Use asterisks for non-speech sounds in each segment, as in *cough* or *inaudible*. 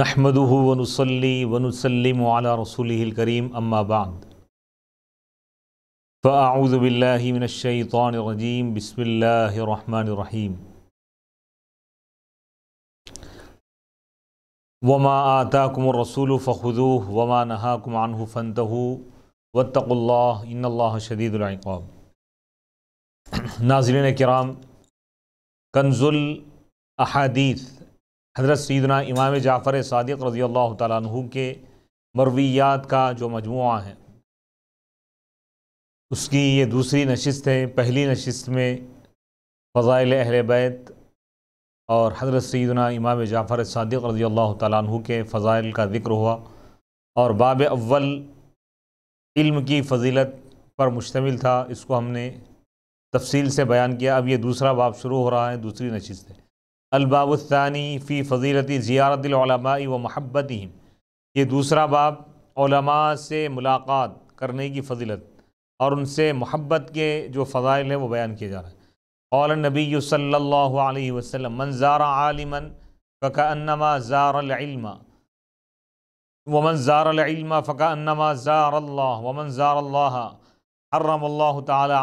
नहमदह वनसली वनसलम रसूलकरीम अम्माबाद फ़ाउज़बिल्लिमिनशैतरजीम बसमीम वमा आताकुम रसूल फ़ुदू वमा नहाकुम आनहु फ़नतहु वत्तल्ला इन्ला शदीदुल्क़ाब नाजरन कराम कंजुल अहादीस हज़रत सीदना इमाम जाफ़र सदक रज़ी अल्लाह तु के मरवियात का जो मजमू है उसकी ये दूसरी नशस्त है पहली नशस्त में फ़ज़ाइल अहल बैत और हज़रत सीदना इमाम जाफ़र सदक रज़ी अल्लाह तु के फ़ज़ाइल का ज़िक्र हुआ और बाब अव्वल इल्म की फजीलत पर मुश्तमिल था इसको हमने तफसील से बयान किया अब ये दूसरा बाब शुरू हो रहा है दूसरी नशस्त है अलबाबुस्तानी फ़ी फजीलती ज़ियारतलमाई व महब्बत ये दूसरा बाब ओलमा से मुलाकात करने की फजीलत और उनसे महब्बत के जो फ़जाइल हैं वो बयान किए जा रहे हैं नबी सल्ला वसम मनज़ारा आलिमन फ़कानमा ज़ारलमा वमन ज़ारलमा फ़कानमा ज़ारल्ला वमन ज़ार्ला हर्रम तार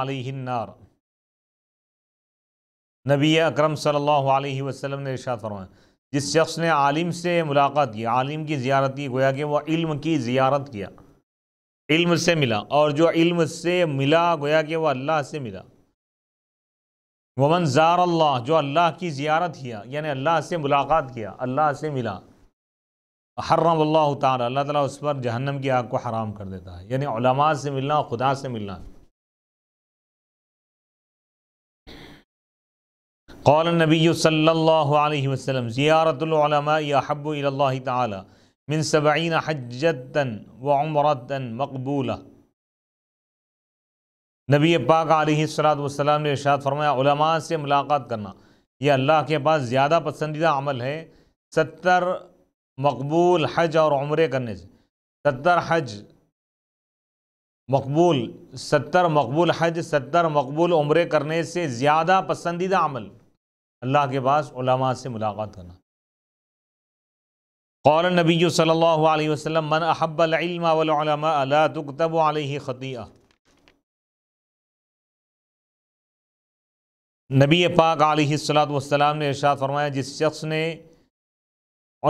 नबी अकरम सल्लल्लाहु अलैहि वसल्लम ने इरशाद फरमाया जिस शख्स ने आलिम से मुलाकात की आलिम की ज़ियारत की गोया कि वह इल्म की ज़ियारत किया इल्म से मिला और जो इल्म से मिला गोया कि वह अल्लाह से मिला वमन ज़ार अल्लाह जो अल्लाह की ज़ियारत किया यानी अल्लाह से मुलाकात किया अल्लाह से मिला हर्रम अल्लाह ताला अल्लाह उस पर जहन्नम की आग को हराम कर देता है यानी से मिलना खुदा से मिलना कौल नबी सल्लल्लाहु वसम ज़ियारतमा हब्बल्ला तिन सबीन हजतन व उमरतन मकबूला नबी पाक आलतम ने इर्शाद फरमाया से मुलाकात करना यह अल्लाह के पास ज़्यादा पसंदीदा अमल है सत्तर मकबूल हज और उम्र करने से सत्तर हज मकबूल सत्तर मकबूल हज सत्तर मकबूल उम्र करने से ज़्यादा पसंदीदा अमल अल्लाह के पास उलमा से मुलाकात करना कौल नबी सल वसम मन अहबलतब ख़तिया नबी पाक आलतम ने इर्शाद फरमाया जिस शख्स ने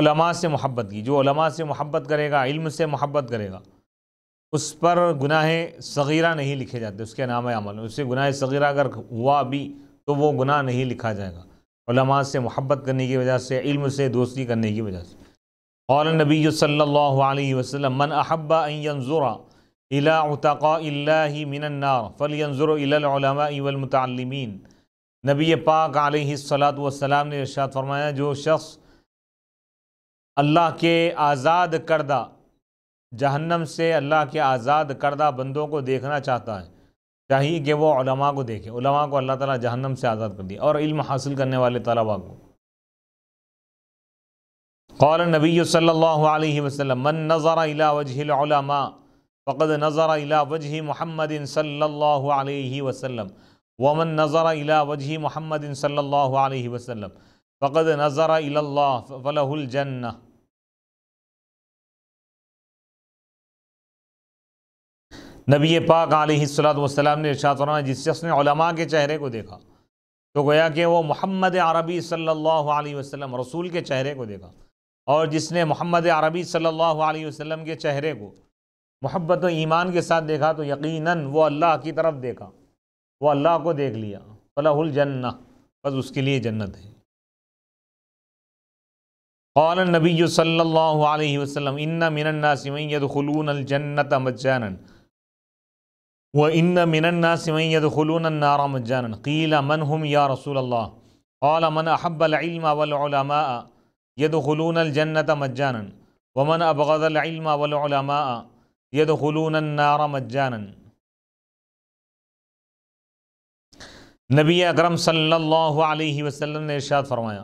उलमा से मोहब्बत की जो उलमा से मोहब्बत करेगा इल्म से मोहब्बत करेगा उस पर गुनाह सगीरा नहीं लिखे जाते उसके नाम अमल उससे गुनाह सगीरा अगर हुआ भी तो वो गुनाह नहीं लिखा जाएगा से मोहब्बत करने की वजह से इल्म से दोस्ती करने की वजह से और नबी सल्ला वसम मन अहब्बा अनजुरा इला नबी पाक आलत वसलाम ने इर्शाद फरमाया जो शख्स अल्लाह के आज़ाद करदा जहन्नम से अल्लाह के आज़ाद करदा बंदों को देखना चाहता है চাই গেও উলামা কো দেখে উলামা কো আল্লাহ তলা জাহান্নম সে আজাদ কর দি আর ইলম হাসিল করনে wale talaba কো ক্বালান নাবী সাল্লাল্লাহু আলাইহি ওয়াসাল্লাম মান নযারা ইলা ওয়াজহি আল উলামা ফাকাদ নযারা ইলা ওয়াজহি মুহাম্মাদিন সাল্লাল্লাহু আলাইহি ওয়াসাল্লাম ওয়া মান নযারা ইলা ওয়াজহি মুহাম্মাদিন সাল্লাল্লাহু আলাইহি ওয়াসাল্লাম ফাকাদ নযারা ইলা আল্লাহ ফালাহুল জান্নাহ नबी पाक आलतम ने इर्शाद फरमाया जिस शख्स ने उलमा के चेहरे को देखा तो गोया कि वो मोहम्मद अरबी सल्लल्लाहु अलैहि वसल्लम रसूल के चेहरे को देखा और जिसने मोहम्मद अरबी सल्लल्लाहु अलैहि वसल्लम के चेहरे को मोहब्बत और ईमान के साथ देखा तो यकीनन वो अल्लाह की तरफ देखा वो अल्लाह को देख लिया फलाहुल जन्ना बस उसके लिए जन्नत है नबी सल्लल्लाहु अलैहि वसल्लम इन्ना मिनन्नासिमैदखलून अलजन्नत मजानन व इन मिनन्ना सिमैन यदखलूनारा मजान कीला मन हम या रसूल अल मन अहब्बलम वलमा यदखलूनजन्नत मजान वमन अबगदलम वलमा यदखलूनारा मजान नबी अकरम सल्लल्लाहु अलैहि वसल्लम ने इरशाद फरमाया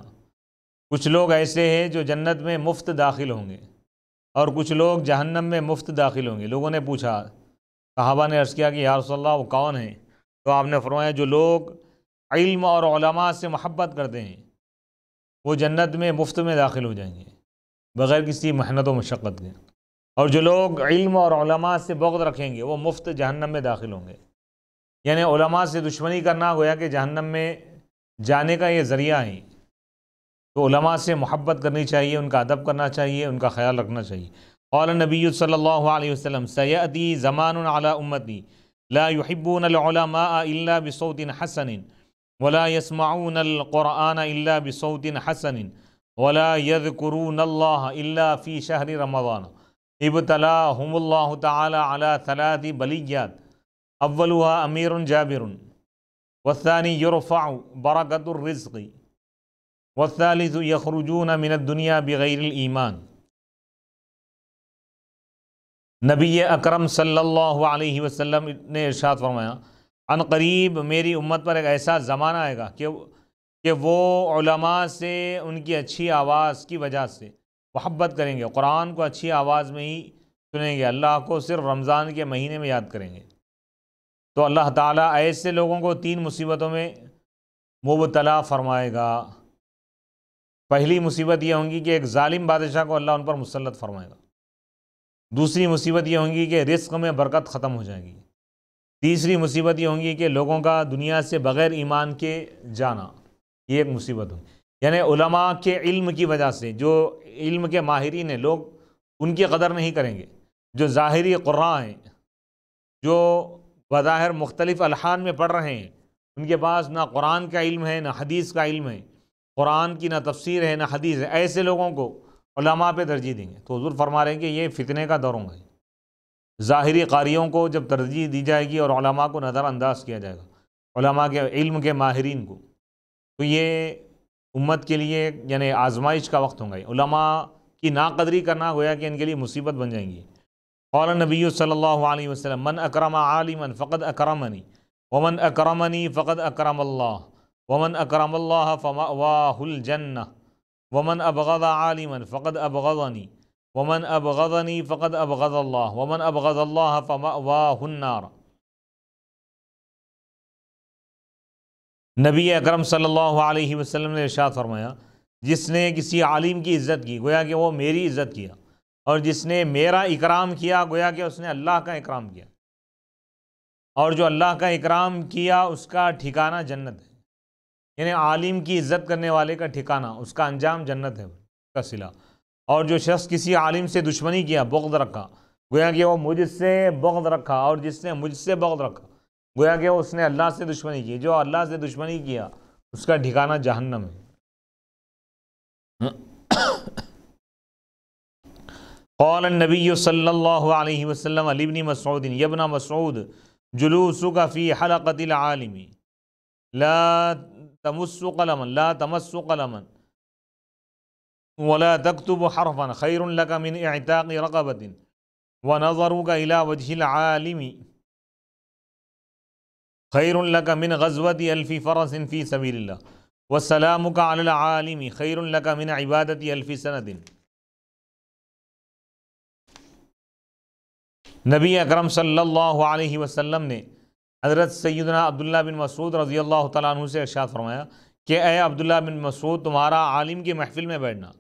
कुछ लोग ऐसे हैं जो जन्नत में मुफ्त दाखिल होंगे और कुछ लोग जहन्नम में मुफ्त दाखिल होंगे लोगों ने पूछा साहबा ने अर्ज़ किया कि यार रसोल्ला वो कौन है तो आपने फरमाया जो लोग इल्म और से महब्बत करते हैं वो जन्नत में मुफ्त में दाखिल हो जाएंगे बग़ैर किसी मेहनत व मशक्क़त के और जो लोग इल्म और से बगत रखेंगे वो मुफ्त जहन्नम में दाखिल होंगे यानी से दुश्मनी करना गोया कि जहन्नम में जाने का ये ज़रिया है तो से मोहब्बत करनी चाहिए उनका अदब करना चाहिए उनका ख्याल रखना चाहिए قال النبي صلى الله عليه وسلم سيأتي زمان على أمتي لا يحبون العلماء إلا بصوت حسن ولا يسمعون القرآن إلا بصوت حسن ولا يذكرون الله إلا في شهر رمضان ابتلاهم الله تعالى على ثلاث بليات أولها أمير جابر والثاني يرفع بركة الرزق والثالث يخرجون من الدنيا بغير الإيمان नबी अकरम सल्लल्लाहु अलैहि वसल्लम ने इरशाद फरमाया अन करीब मेरी उम्मत पर एक ऐसा ज़माना आएगा कि कि वो उलमा से उनकी अच्छी आवाज़ की वजह से महब्बत करेंगे कुरान को अच्छी आवाज़ में ही सुनेंगे अल्लाह को सिर्फ रमज़ान के महीने में याद करेंगे तो अल्लाह ताला ऐसे लोगों को तीन मुसीबतों में मुबतला फरमाएगा पहली मुसीबत यह होंगी कि एक ालिम बादशाह को अल्लाह उन पर मुसलत फरमाएगा दूसरी मुसीबत ये होंगी कि रिस्क में बरकत ख़त्म हो जाएगी तीसरी मुसीबत ये होंगी कि लोगों का दुनिया से बग़ैर ईमान के जाना ये एक मुसीबत होगी यानी उलमा के इल्म की वजह से जो इल्म के माहरीन हैं लोग उनकी कदर नहीं करेंगे जो ज़ाहरी कुरां हैं जो बज़ाहिर मुख्तलिफ़ अलहान में पढ़ रहे हैं उनके पास ना कुरान का इल्म है ना हदीस का इल्म है कुरान की ना तफसीर है ना हदीस है ऐसे लोगों को उलमा पे तरजीह देंगे तो हजूर फरमा रहे हैं कि ये फितने का दौर होंगे ज़ाहरी कारियों को जब तरजीह दी जाएगी और उलमा को नज़रअंदाज किया जाएगा उलमा के इल्म के माहरीन को तो ये उम्मत के लिए यानी आजमाइश का वक्त होगा उलमा की नाकदरी करना गोया कि इनके लिए मुसीबत बन जाएंगी और नबी सल्ला वसलम मन अकरम आलिमन फ़कत अकरमनी वमन अकरमनी फ़कत अकरम अल्लाह वमन अकरम अल्लाह फ़वाहुल जन्ना वमन अबगज़ आलिमन फ़कद अबगज़नी वमन अबगज़नी फ़कद अबगज़ल्ला वमन अबगज़ल्ला फ़वाहन्नार नबी अकरम सल्लल्लाहु अलैहि वसल्लम ने इरशाद फरमाया जिसने किसी आलिम की इज़्ज़त की गोया कि वो मेरी इज़्ज़त किया और जिसने मेरा इकराम किया गोया कि उसने अल्लाह का इकराम किया और जो अल्लाह का इकराम किया उसका ठिकाना जन्नत है यानी आलिम की इज्जत करने वाले का ठिकाना उसका अंजाम जन्नत है उसका सिला और जो शख्स किसी आलिम से दुश्मनी किया बगद रखा गोया कि वो मुझसे बगद रखा और जिसने मुझसे बगद रखा गोया कि उसने अल्लाह से दुश्मनी की जो अल्लाह से दुश्मनी किया उसका ठिकाना जहन्नम है कौल नबी सल्ला वसलम अलीबनी मसूदिन यबना मसूद जुलूसु का फ़ी हलकतिल आलिमी ला تمس قلما لا تمس قلما ولا تكتب حرفا خير لك من اعتاق رقبة ونظرك إلى وجه العالم خير لك من غزوة ألف فرس في سبيل الله وسلامك على العالم خير لك من عبادة ألف سنة نبی اکرم صلی اللہ علیہ وسلم نے हज़रत सैदना अब्दुल्ला बिन मसूद रज़ी अल्लाह तु से अर्शात फरमाया कि अय अब्दुल्ला बिन मसूद तुम्हारा आलिम की महफ़िल में बैठना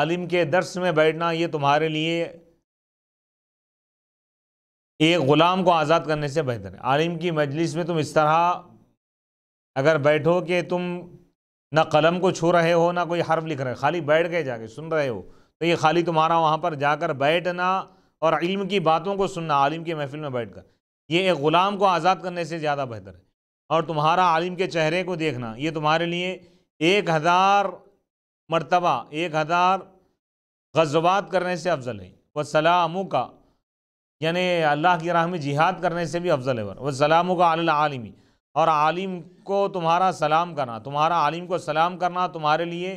आलिम के दर्स में बैठना ये तुम्हारे लिए एक ग़ुलाम को आज़ाद करने से बेहतर है आलिम की मजलिस में तुम इस तरह अगर बैठो कि तुम ना कलम को छू रहे हो ना कोई हर्फ लिख रहे हो खाली बैठ गए जाके सुन रहे हो तो ये खाली तुम्हारा वहाँ पर जाकर बैठना और इल्म की बातों को सुनना आलिम की महफिल में बैठ कर ये एक ग़ुलाम को आज़ाद करने से ज़्यादा बेहतर है और तुम्हारा आलिम के चेहरे को देखना ये तुम्हारे लिए एक हज़ार मरतबा एक हज़ार गजबात करने से अफजल है व सलामों का यानि अल्लाह की राह में जिहाद करने से भी अफजल है व सलामों का आलमी और आलिम को तुम्हारा सलाम करना तुम्हारा आलिम को सलाम करना तुम्हारे लिए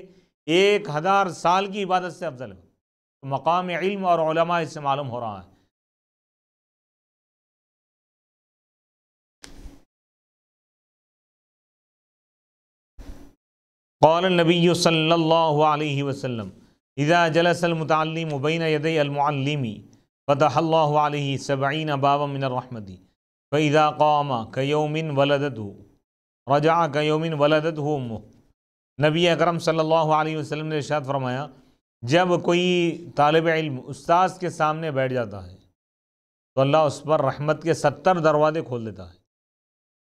एक हज़ार साल की इबादत से अफजल है मकाम इल्म और इससे मालूम हो रहा है कौल नबी सल्लल्लाहु वसल्लम इज़ा जलसलमतम मुबैन यदयलमी फ़तहल्ल सबैन बाबा मिनरहमदी फ़ैज़ा कौम कयोमिन वलदत हो रजा कयोमिन वलदत हो मुह नबी अकरम सल्लल्लाहु अलैहि वसल्लम ने इरशाद फरमाया जब कोई तालब इल्म उस्ताद के सामने बैठ जाता है तो अल्लाह उस पर रहमत के सत्तर दरवाजे खोल देता है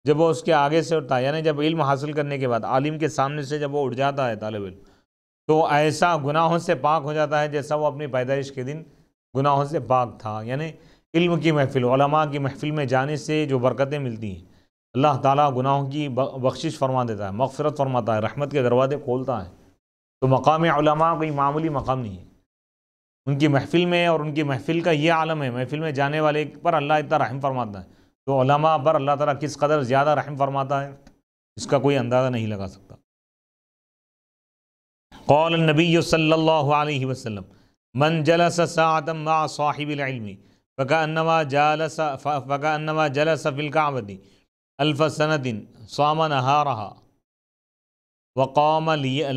जब वो उसके आगे से उठता है यानी जब इल्म हासिल करने के बाद आलिम के सामने से जब वो उठ जाता है तालब इल्म तो ऐसा गुनाहों से पाक हो जाता है जैसा वो अपनी पैदाइश के दिन गुनाहों से पाक था यानी इल्म की महफिल की महफिल में जाने से जो बरकतें मिलती हैं अल्लाह ताला गुनाहों की बख्शिश फरमा देता है मगफरत फरमाता है रहमत के दरवाजे खोलता है तो मकाम कोई मामूली मकाम नहीं है उनकी महफिल में और उनकी महफिल का ये आलम है महफिल में जाने वाले पर अल्लाह इतना रहम फरमाता है तो ओलमा पर अल्लाह ताला किस कदर ज़्यादा रहम फरमाता है इसका कोई अंदाज़ा नहीं लगा सकता कौल नबी सल्लल्लाहु अलैहि वसल्लम मन जलस सातम साहिबिलमी फ़का अनमा जलस फ़का अनमा जलस फ़िलकावदी अल्फ़सनदिन सामा नहारहा वक़ाम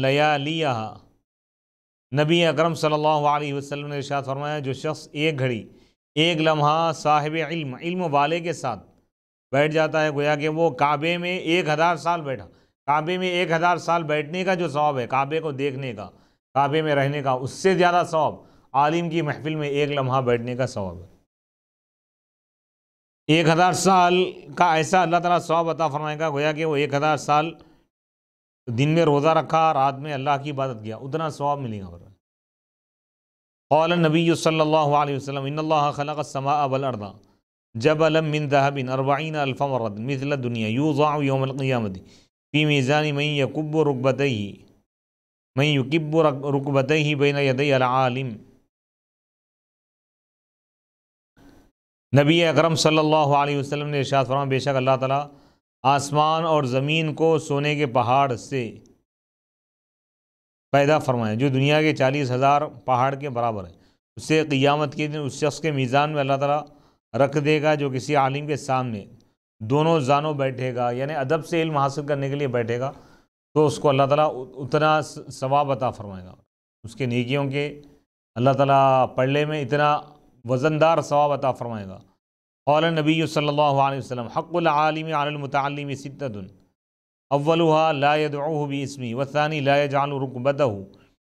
लया लिया नबी अकरम सल्लल्लाहु अलैहि वसल्लम ने इरशाद फरमाया जो शख्स एक घड़ी एक लम्हा साहिब इल्म इल्म वाले के साथ बैठ जाता है गोया कि वो काबे में एक हज़ार साल बैठा काबे में एक हज़ार साल बैठने का जो शौब है काबे को देखने का काबे में रहने का उससे ज़्यादा शौब आलिम की महफिल में एक लम्हा बैठने का शौब है एक हज़ार साल का ऐसा अल्लाह ताला सवाब अता फरमाएगा गोया कि वो एक हज़ार साल दिन में रोज़ा रखा रात में अल्लाह की इबादत किया उतना सवाब मिलेगा कौल नबी सल्ला वसलम ख़लक समा अबलरदा जब अलमिन दहबिन अरबाइन مره مثل الدنيا يوضع يوم القيامه في ميزان من يكب ركبتيه من يكب ركبتيه بين يدي العالم नबी अकरम सल्लल्लाहु अलैहि वसल्लम ने इरशाद फरमाया बेशक अल्लाह ताला आसमान और ज़मीन को सोने के पहाड़ से पैदा फरमाएं जो दुनिया के चालीस हज़ार पहाड़ के बराबर है उससे क़ियामत के दिन उस शख्स के मीज़ान में अल्लाह ताला रख देगा जो किसी आलिम के सामने दोनों जानों बैठेगा यानी अदब से इल्म हासिल करने के लिए बैठेगा तो उसको अल्लाह ताला उतना सवाब अता फरमाएगा उसके नेकियों के अल्लाह ताला पढ़ने में इतना वज़नदार सवाब अता फरमाएगा कौल नबी सल्लल्लाहु अलैहि वसल्लम हक़ुल आलिम अव्वलुहा लायदूबी इसमी वसानी लाय जान रुकबत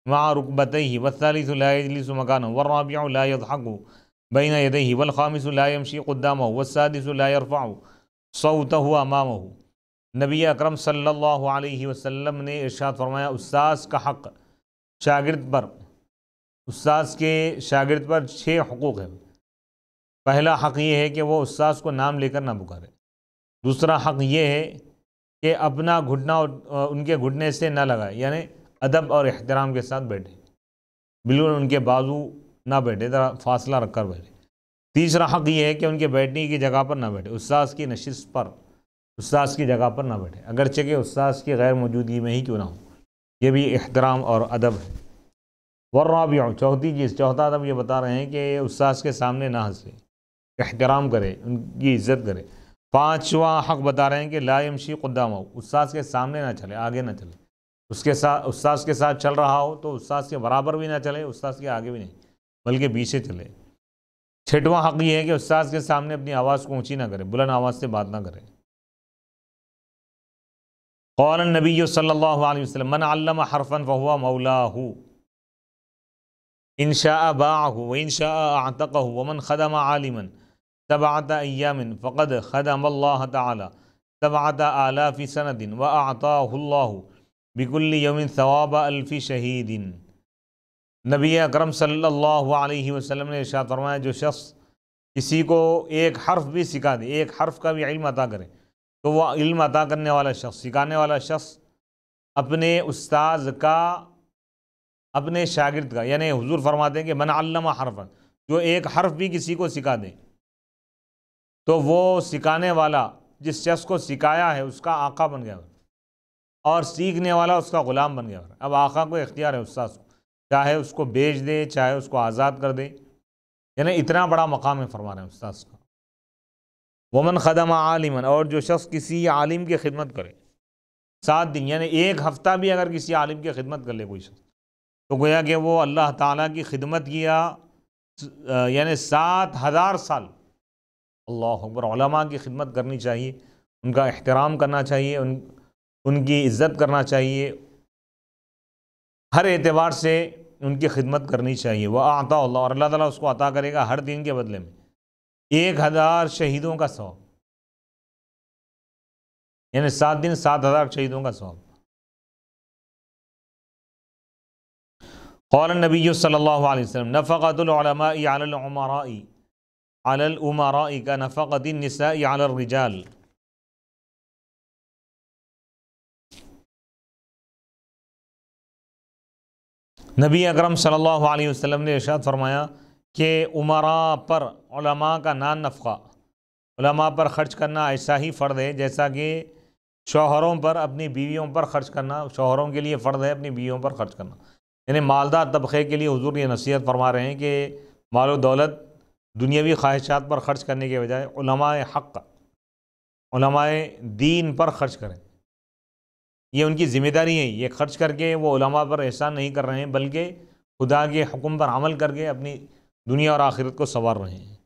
माँ रुकबत ही वसालिस लाजलिस मकान वर्राबिया लायदू बैन यदही वलखामिस लायमशी क़ुद्दाम वसादिस लायरफ़ा सऊत अमाम नबी अकरम सल्लल्लाहु अलैहि वसल्लम ने इरशाद फरमाया उस्ताद का हक़ शागिर्द पर उस्ताद के शागिर्द पर छः हकूक़ हैं पहला हक़ ये है कि वह उस्ताद को नाम लेकर ना पुकारे दूसरा हक़ ये है कि अपना घुटना उनके घुटने से ना लगाए यानी अदब और अहतराम के साथ बैठे बिल्कुल उनके बाजू ना बैठे ज़रा फासला रखकर बैठे तीसरा हक ये है कि उनके बैठने की जगह पर ना बैठे उस्ताद की नशस्त पर उस्ताद की जगह पर ना बैठे अगर चके उस्ताद की गैर मौजूदगी में ही क्यों ना हो ये भी अहतराम और अदब है वर्राबिया चौथी चीज़ चौथा अदब ये बता रहे हैं कि उस्ताद के सामने ना हंसे एहतराम करे उनकी इज़्ज़त करें पांचवा हक बता रहे हैं कि लायमशी कुदाम हो उस्ताद के सामने ना चले आगे ना चले उसके साथ उस्ताद के साथ चल रहा हो तो उस्ताद के बराबर भी ना चले उस्ताद के आगे भी नहीं बल्कि पीछे चले छठवा हक ये है कि उस्ताद के सामने अपनी आवाज़ को ऊँची ना करें बुलंद आवाज़ से बात ना करें कौल नबी सल्ला मन हरफन फ़हुआ मौला हो शाह बाह इन शाह आतक हो वमन ख़दम आलिमन तबात अयामिन फ़क़द ख़दम अल्लाह तबात आला फ़ी सनदिन व आताल्ला बिकुल्ल यमिन सवाब अल्फ़ी शहीदिन नबी अकरम सल्लल्लाहु अलैहि वसल्लम ने इर्शाद फरमाया जो शख्स किसी को एक हर्फ भी सिखा दे एक हर्फ का भी इल्म अता करे तो वह इल्म अता करने वाला शख्स सिखाने वाला शख्स अपने उस्ताद का अपने शागिर्द का यानी हुजूर फरमाते हैं कि मन अल्लमा हरफन जो एक हर्फ भी किसी को सिखा दे तो वो सिखाने वाला जिस शख्स को सिखाया है उसका आका बन गया और सीखने वाला उसका ग़ुलाम बन गया अब आका को इख्तियार है उस्ताद को चाहे उसको बेच दे चाहे उसको आज़ाद कर दे यानी इतना बड़ा मकाम है फरमा रहे हैं उस्ताद का वमन ख़दम आलिमन और जो शख्स किसी आलिम की खिदमत करे सात दिन यानी एक हफ़्ता भी अगर किसी आलिम की खिदमत कर ले कोई शख्स तो गोया कि वो अल्लाह ताला की खिदमत किया यानी सात हज़ार साल अल्लाह अकबर की खिदमत करनी चाहिए उनका अहतराम करना चाहिए उन उनकी इज़्ज़त करना चाहिए हर एतबार से उनकी खिदमत करनी चाहिए वह आता अल्लाह और अल्लाह ताला उसको अता करेगा हर दिन के बदले में एक हज़ार शहीदों का सौ यानी सात दिन सात हज़ार शहीदों का सौब कौल नबी सल्लल्लाहु अलैहि वसल्लम नफ़क़तुलमाई अलमरा का नफ़क़िन नसाजाल नबी अकरम सल्लल्लाहु अलैहि वसल्लम ने इरशाद फरमाया कि उमरा पर उलमा का नान नफ़ा उलमा पर ख़र्च करना ऐसा ही फ़र्द है जैसा कि शोहरों पर अपनी बीवियों पर ख़र्च करना शोहरों के लिए फ़र्द है अपनी बीवियों पर ख़र्च करना यानी मालदा तबक़े के लिए हजूर ये नसीहत फरमा रहे हैं कि मालो दौलत दुनियावी ख्वाहिशात पर ख़र्च करने के बजाय हक़ उलमाए दीन पर ख़र्च करें ये उनकी ज़िम्मेदारी है ये खर्च करके वो उलमा पर एहसान नहीं कर रहे हैं बल्कि खुदा के हुक्म पर अमल करके अपनी दुनिया और आखिरत को संवार रहे हैं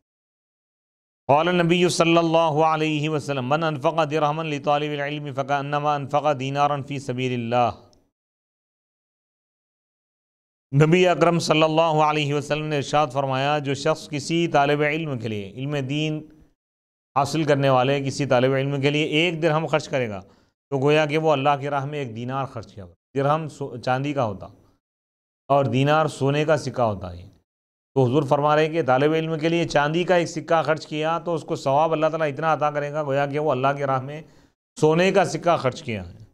कौल नबी सल्ला वसलम मन अनफ़ा दिरहमन तलब फ़का अनमा अनफ़ा दीनारफ़ी सबील्ला नबी अकरम सल्लल्लाहु अलैहि वसल्लम ने इरशाद फरमाया जो शख्स किसी तालब इल्म के लिए इल्म दीन हासिल करने वाले किसी तालब इल्म के लिए एक दिरहम खर्च करेगा तो गोया कि वो अल्लाह की राह में एक दीनार खर्च किया दिरहम चांदी का होता और दीनार सोने का सिक्का होता है तो हजूर फरमा रहे कि तालब इल्म के लिए चांदी का एक सिक्का खर्च किया तो उसको सवाब अल्लाह ताला इतना अता करेगा गोया कि वो अल्लाह की राह में सोने का सिक्का खर्च किया है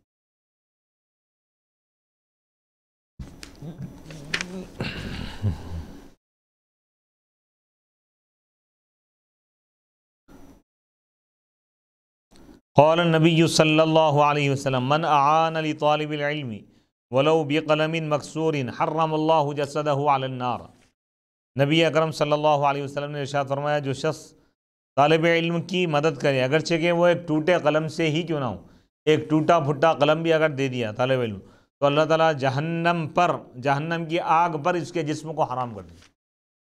कौल नबी वसम मन आन अली तलबी वलबलमिन मकसूरिन हर्रमल्लासदार नबी अकरम सल्लल्लाहु अलैहि वसल्लम ने इरशाद फरमाया जो शख्स तालब इल्म की मदद करे अगरचे कि वो एक टूटे कलम से ही क्यों ना हो एक टूटा फुटा कलम भी अगर दे दिया तालब इल्म तो अल्लाह ताला जहन्नम पर जहन्नम की आग पर इसके जिस्म को हराम कर दी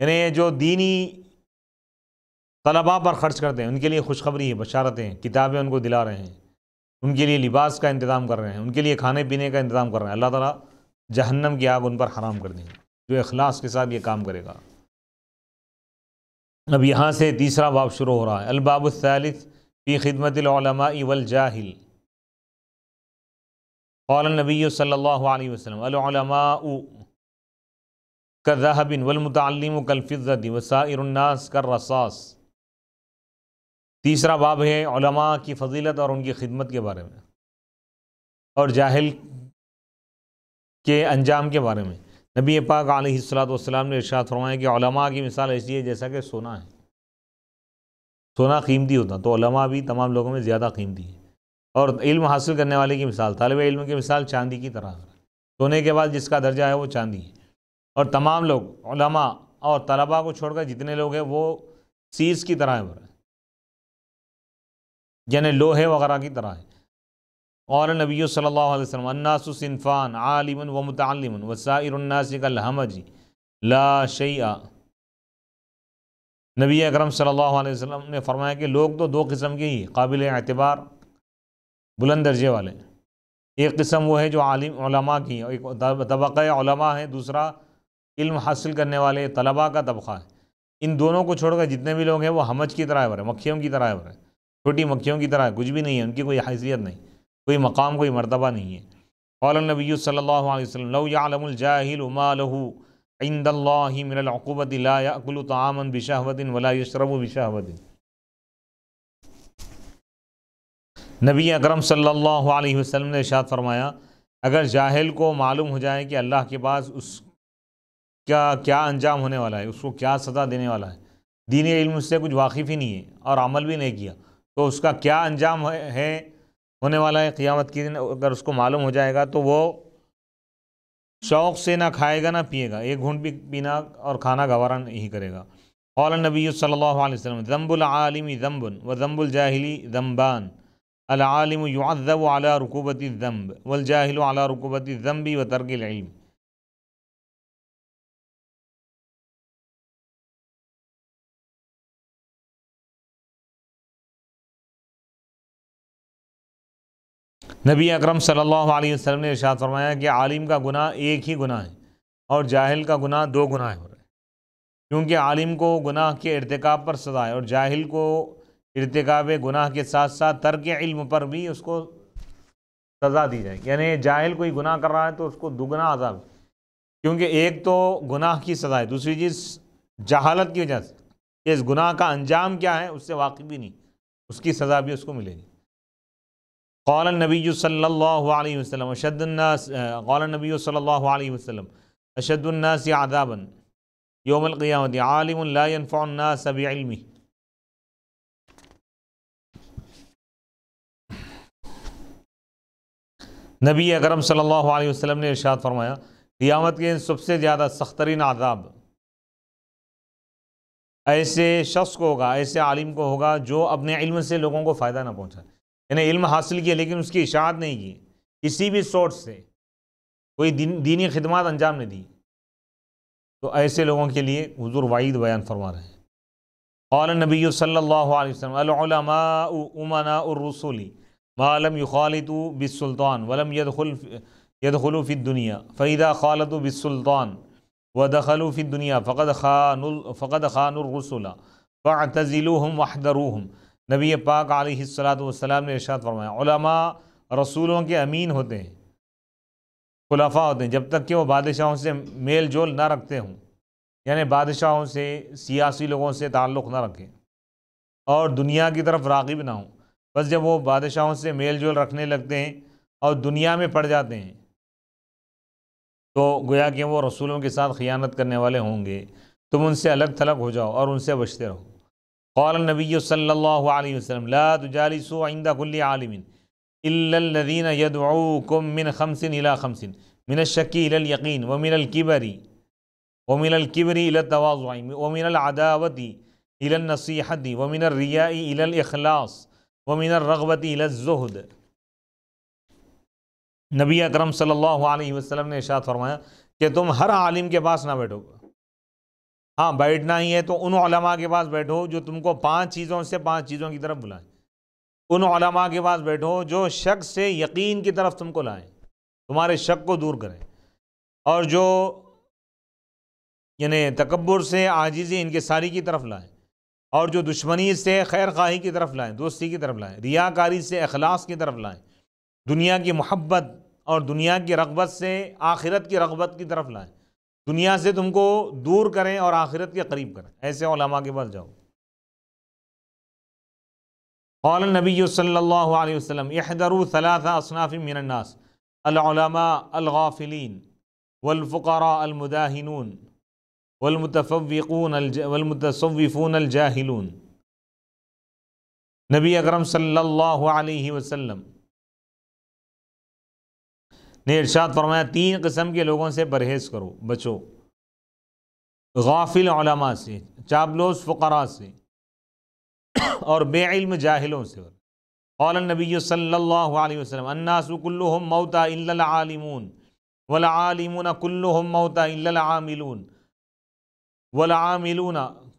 यानी जो दीनी तलबा पर ख़र्च करते हैं उनके लिए खुशखबरी है बशारतें किताबें उनको दिला रहे हैं उनके लिए लिबास का इंतज़ाम कर रहे हैं उनके लिए खाने पीने का इंतज़ाम कर रहे हैं अल्लाह ताला जहन्नम की आग उन पर हराम कर देंगे जो अखलास के साथ ये काम करेगा अब यहाँ से तीसरा बाब शुरू हो रहा है अलबाबुलसालिस फ़ी खिदमतमा वलजाहिल कौल नबी सल्ला वसलमा कज़हबिन वलमतम कलफ़्ज़त वसाइरनास कर रसास तीसरा बाब है उलमा की फजीलत और उनकी खिदमत के बारे में और जाहिल के अंजाम के बारे में नबी पाक आलतम ने इर्शाद फरमाया कि उलमा की मिसाल ऐसी है जैसा कि सोना है सोना कीमती होता तो उलमा भी तमाम लोगों में ज़्यादा कीमती है और इल्म हासिल करने वाले की मिसाल तालब इल्म की मिसाल चांदी की तरह सोने के बाद जिसका दर्जा है वो चांदी है और तमाम लोग और तलबा को छोड़कर जितने लोग हैं वो सीस की तरह है यानी लोहे वगैरह की तरह है और नबी सल्ला वसम अन्नासुसनफ़ान आलिमन व मुतमन वसाइरनासिकलहमजी ला शैया नबी अकरम सल्लल्लाहु अलैहि वसल्लम ने फरमाया कि लोग तो दो किस्म के ही काबिल एतबार बुलंद दर्जे वाले एक किस्म वो है जो आलिमा की एक तबक़ा है दूसरा इल्म हासिल करने वाले तलबा का तबक़ा है इन दोनों को छोड़कर जितने भी लोग हैं वो हमज की तरह है मक्खियों की तरह है छोटी मक्खियों की तरह कुछ भी नहीं है उनकी कोई हैसियत नहीं कोई मकाम कोई मरतबा नहीं है कौल नबी सल्ला वसम लमजाहिलमालहू बिशाहवदिन बिशाहवदिन नबी अकरम सल्लल्लाहु अलैहि वसल्लम ने इशाद फरमाया अगर जाहिल को मालूम हो जाए कि अल्लाह के पास उस क्या क्या अंजाम होने वाला है उसको क्या सज़ा देने वाला है दीन इल्म उससे कुछ वाकिफ़ ही नहीं है और अमल भी नहीं किया तो उसका क्या अंजाम है होने वाला है क़ियामत के दिन अगर उसको मालूम हो जाएगा तो वो शौक़ से ना खाएगा ना पिएगा एक घूंट भी पीना और खाना गवारा नहीं करेगा और नबी सल्लल्लाहु अलैहि वसल्लम ज़म्बुल ज़म्बुन व ज़म्बुल जाहिली ज़म्बान अलालिम युद्दब अला रुकूबती ज़म्ब वल जाहिल अला रुकूबती ज़म्बी व तरक इल्म नबी अकरम सल्लल्लाहु अलैहि वसल्लम ने इरशाद फरमाया कि आलिम का गुनाह एक ही गुनाह है और जाहिल का गुनाह दो गुनाह हो रहे हैं क्योंकि आलिम को गुनाह के इरतकब पर सज़ा है और जाहिल को इरतकब गुनाह के साथ साथ तर्क इल्म पर भी उसको सज़ा दी जाएगी यानी जाहिल कोई गुनाह कर रहा है तो उसको दुगना आज़ाब क्योंकि एक तो गुनाह की सज़ा है दूसरी चीज़ जहालत की वजह से इस गुनाह का अंजाम क्या है उससे वाकिफ भी नहीं उसकी सज़ा भी उसको मिलेगी कौल नबी सल्लल्लाहु अशदन्नास कौल नबी सल्लल्लाहु अलैहि वसल्लम अशदन्नास आदाबन योमल आलिम ला यनफ़ुन्नास बिइल्मी नबी अकरम सल्लल्लाहु अलैहि वसल्लम ने इरशाद फरमाया क़ियामत के सबसे ज़्यादा सख्त तरीन आदाब ऐसे शख्स को होगा ऐसे आलिम को होगा जो अपने इल्म से लोगों को फ़ायदा ना पहुँचाए यानी इल्म हासिल किया लेकिन उसकी इशात नहीं की किसी भी सोर्स से कोई दीन, दीनी खदमात अंजाम नहीं दी तो ऐसे लोगों के लिए हजूर वाइद बयान फरमा रहे हैं और नबी सल्लासमसोली मालम युखालत बिसुल्तान वलम यदुल यदखलूफ़ी दुनिया फ़ैदा खालत बिसुल्तान व दखलूफ़ी दुनिया फ़कद खान फ़कद खानरसोला फ़तज़ीम वहदरूम नबी पाक वसलाम ने इर्शाद फरमाया रसूलों के अमीन होते हैं खुलाफा होते हैं जब तक कि वो बादशाहों से मेल जोल ना रखते हों यानि बादशाहों से सियासी लोगों से ताल्लुक़ ना रखें और दुनिया की तरफ रागिब ना हों बस जब वो बादशाहों से मेल जोल रखने लगते हैं और दुनिया में पड़ जाते हैं तो गोया कि वो रसूलों के साथ ख़ियानत करने वाले होंगे तुम उनसे अलग थलग हो जाओ और उनसे बचते रहो कौल नबी सल्लल्लाहु लाजालिसदा आलमिन मिन शकी यकीन व रियाई इला व मिन नबी अकरम सल्लल्लाहु अलैहि वसल्लम ने इशात फरमाया कि तुम हर आलिम के पास ना बैठो हाँ बैठना ही है तो उन के पास बैठो जो तुमको पांच चीज़ों से पांच चीज़ों की तरफ बुलाएं उन के पास बैठो जो शक से यकीन की तरफ तुमको लाएं तुम्हारे शक को दूर करें और जो यानी तकबर से आजीज़ी इनके सारी की तरफ लाएं और जो दुश्मनी से खैर खाही की तरफ लाएं दोस्ती की तरफ लाएं रियाकारी से अखलास की तरफ लाएं दुनिया की मोहब्बत और दुनिया की रगबत से आखिरत की रगबत की तरफ लाएँ दुनिया से तुमको दूर करें और आखिरत के करीब करें ऐसे ओलमा के पास जाओ कौल नबी सल्ला वसम यहदरू सलासा असनाफ़ी मिनन्नास अलमा अलगाफिलीन वलफ़ारा अलमुदाहिनून वलमतफ़ून वलमतसविफ़ून अलजाहिलून नबी अकरम सल्लल्लाहु अलैहि वसल्लम ने इर्शाद फरमाया तीन कस्म के लोगों से परहेज़ करो बचो गाफिल से चाबलोस फ़करा से और बेइल्म जाहिलों से कौल नबी सल्ला वसलम अन्नासकुल्लम मौता आलिमून वलामून कुल्लम मौता आमिलून वलामिलून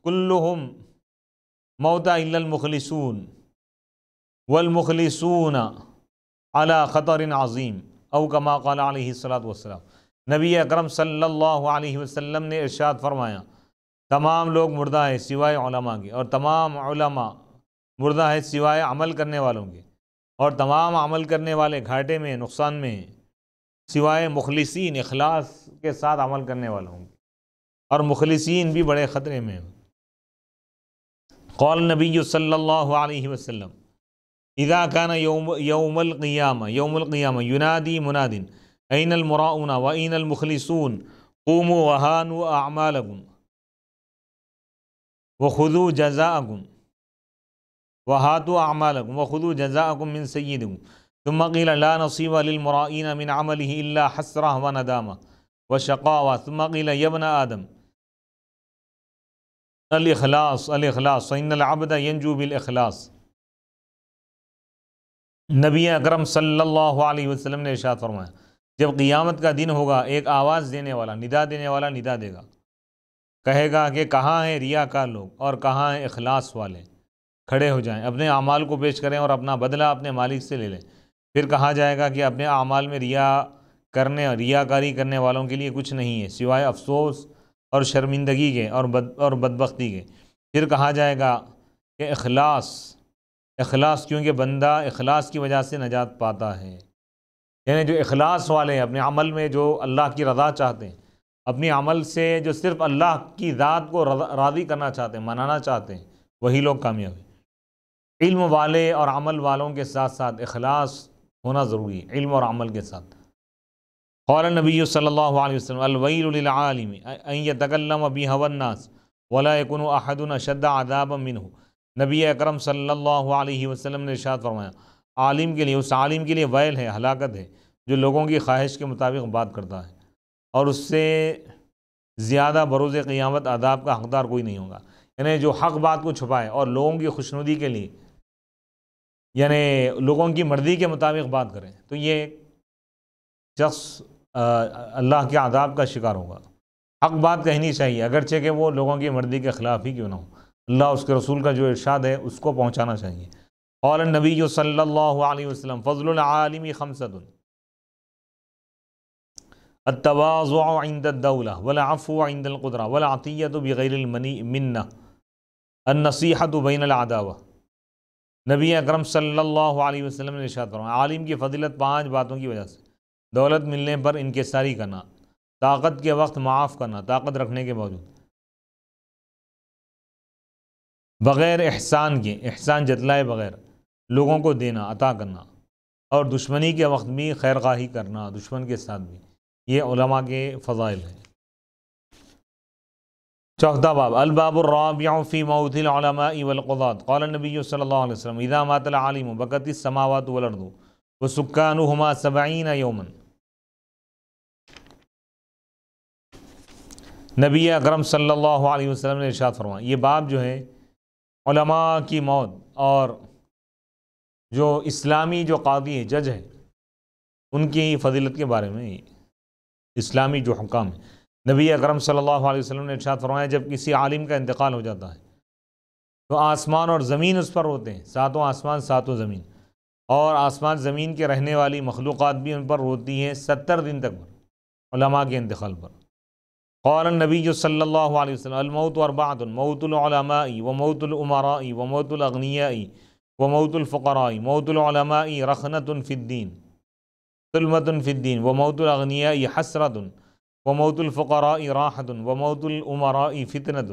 कुल्लम मौता मुखलसून अला ख़तर अज़ीम अवकमा नबी अक्रम सल्लल्लाहु ने इर्शाद फरमाया तमाम लोग मुर्दा हैं सिवाय के और तमाम उलमा मुर्दा है सिवाय अमल करने वालों के और तमाम अमल करने वाले घाटे में नुकसान में हैं सिवाय मुखलसिन अखलास के साथ अमल करने वालों के और मुखलसिन भी बड़े ख़तरे में हैं कौल नबी सल्लल्लाहु अलैहि वसल्लम إذا كان يوم, يوم القيامة يوم القيامة ينادي مناد أين المراؤون وأين المخلصون قوموا وهانوا أعمالكم وخذوا جزاءكم وهاتوا أعمالكم وخذوا جزاءكم من سيدكم ثم قيل لا نصيب للمرائين من عمله إلا حسرة وندامة وشقاوة ثم قيل يا ابن آدم الإخلاص الإخلاص فإن العبد ينجو بالإخلاص नबी अकरम सल्लल्लाहु अलैहि वसल्लम ने इशात फरमाया जब क़ियामत का दिन होगा एक आवाज़ देने वाला निदा देने वाला निदा देगा कहेगा कि कहाँ हैं रियाकार लोग और कहाँ हैं अखलास वाले खड़े हो जाएं अपने अमाल को पेश करें और अपना बदला अपने मालिक से ले लें फिर कहा जाएगा कि अपने अमाल में रिया करने रियाकारी करने वालों के लिए कुछ नहीं है सिवाय अफसोस और शर्मिंदगी के और बद और बदबख्ती के फिर कहा जाएगा कि अखलास अखलास क्योंकि बंदा अखलास की वजह से नजात पाता है यानी जो अखलास वाले हैं अपने अमल में जो अल्लाह की रज़ा चाहते हैं अपने अमल से जो सिर्फ अल्लाह की ज़ात को राज़ी करना चाहते हैं मनाना चाहते हैं वही लोग कामयाब हैं इल्म वाले और अमल वालों के साथ साथ अखलास होना ज़रूरी है इल्म और अमल के साथ कौल नबी सल्ला वसलम अलवैलम अबी हवन्नास वलाकुन अहदन शद आदाब मिन नबी अकरम सल्लल्लाहु अलैहि वसल्लम ने इशाद फरमाया आलिम के लिए उस आलिम के लिए वैल है हलाकत है जो लोगों की ख्वाहिश के मुताबिक बात करता है और उससे ज़्यादा बरोज़ क़ियामत आदाब का हकदार कोई नहीं होगा यानी जो हक बात को छुपाए और लोगों की खुशनुदी के लिए यानी लोगों की मर्दी के मुताबिक बात करें तो ये शख्स अल्लाह के आदाब का शिकार होगा हक बात कहनी चाहिए अगरचे के वो लोगों की मर्दी के ख़िलाफ़ ही क्यों ना हो अल्लाह उसके रसूल का जो इरशाद है उसको पहुँचाना चाहिए और नबी सल्ला फ़जलमी खमसद अतवाज़ुआंदौला मन्ना नसीहत नबी अकरम सल्लल्लाहु अलैहि ने इशाद फरमाया आलिम की फजीलत पाँच बातों की वजह से दौलत मिलने पर इनके सारी करना ताकत के वक्त माफ़ करना ताकत रखने के बावजूद बग़ैर एहसान के एहसान जतलाए बग़ैर लोगों को देना अता करना और दुश्मनी के वक्त भी खैर गाही करना दुश्मन के साथ भी ये उलमा के फ़जाइल हैं चौथा बाब अलबाबी मऊदिलत कौल नबी वसलम इदा मातलाम बकत समावत वलरदू व सुक्कानुमा सबाइन यौमन नबी अक्रम सल्ला वसलम ने इरशाद फरमा ये बाब जो है की मौत और जो इस्लामी जो कादी जज हैं उनकी फजीलत के बारे में इस्लामी जो हुकाम है नबी अकरम सल्लल्लाहु अलैहि वसल्लम ने इर्शाद फरमाया जब किसी आलिम का इंतकाल हो जाता है तो आसमान और ज़मीन उस पर रोते हैं सातों आसमान सातों ज़मीन और आसमान ज़मीन के रहने वाली मखलूक़ात भी उन पर रोती हैं सत्तर दिन तक पर के इंतकाल पर कौल नबी सल्ला वसलमत अरबात मऊतलमा व मऊतलमरा व मऊतलगनियाई व मऊतलफ़राई मऊतलमाई रखनतफ़ीन सलमतफ़ीन व मऊतलगनियाई हसरत व मऊतलफ़राई राहत व मऊतलमराई फ़ितनत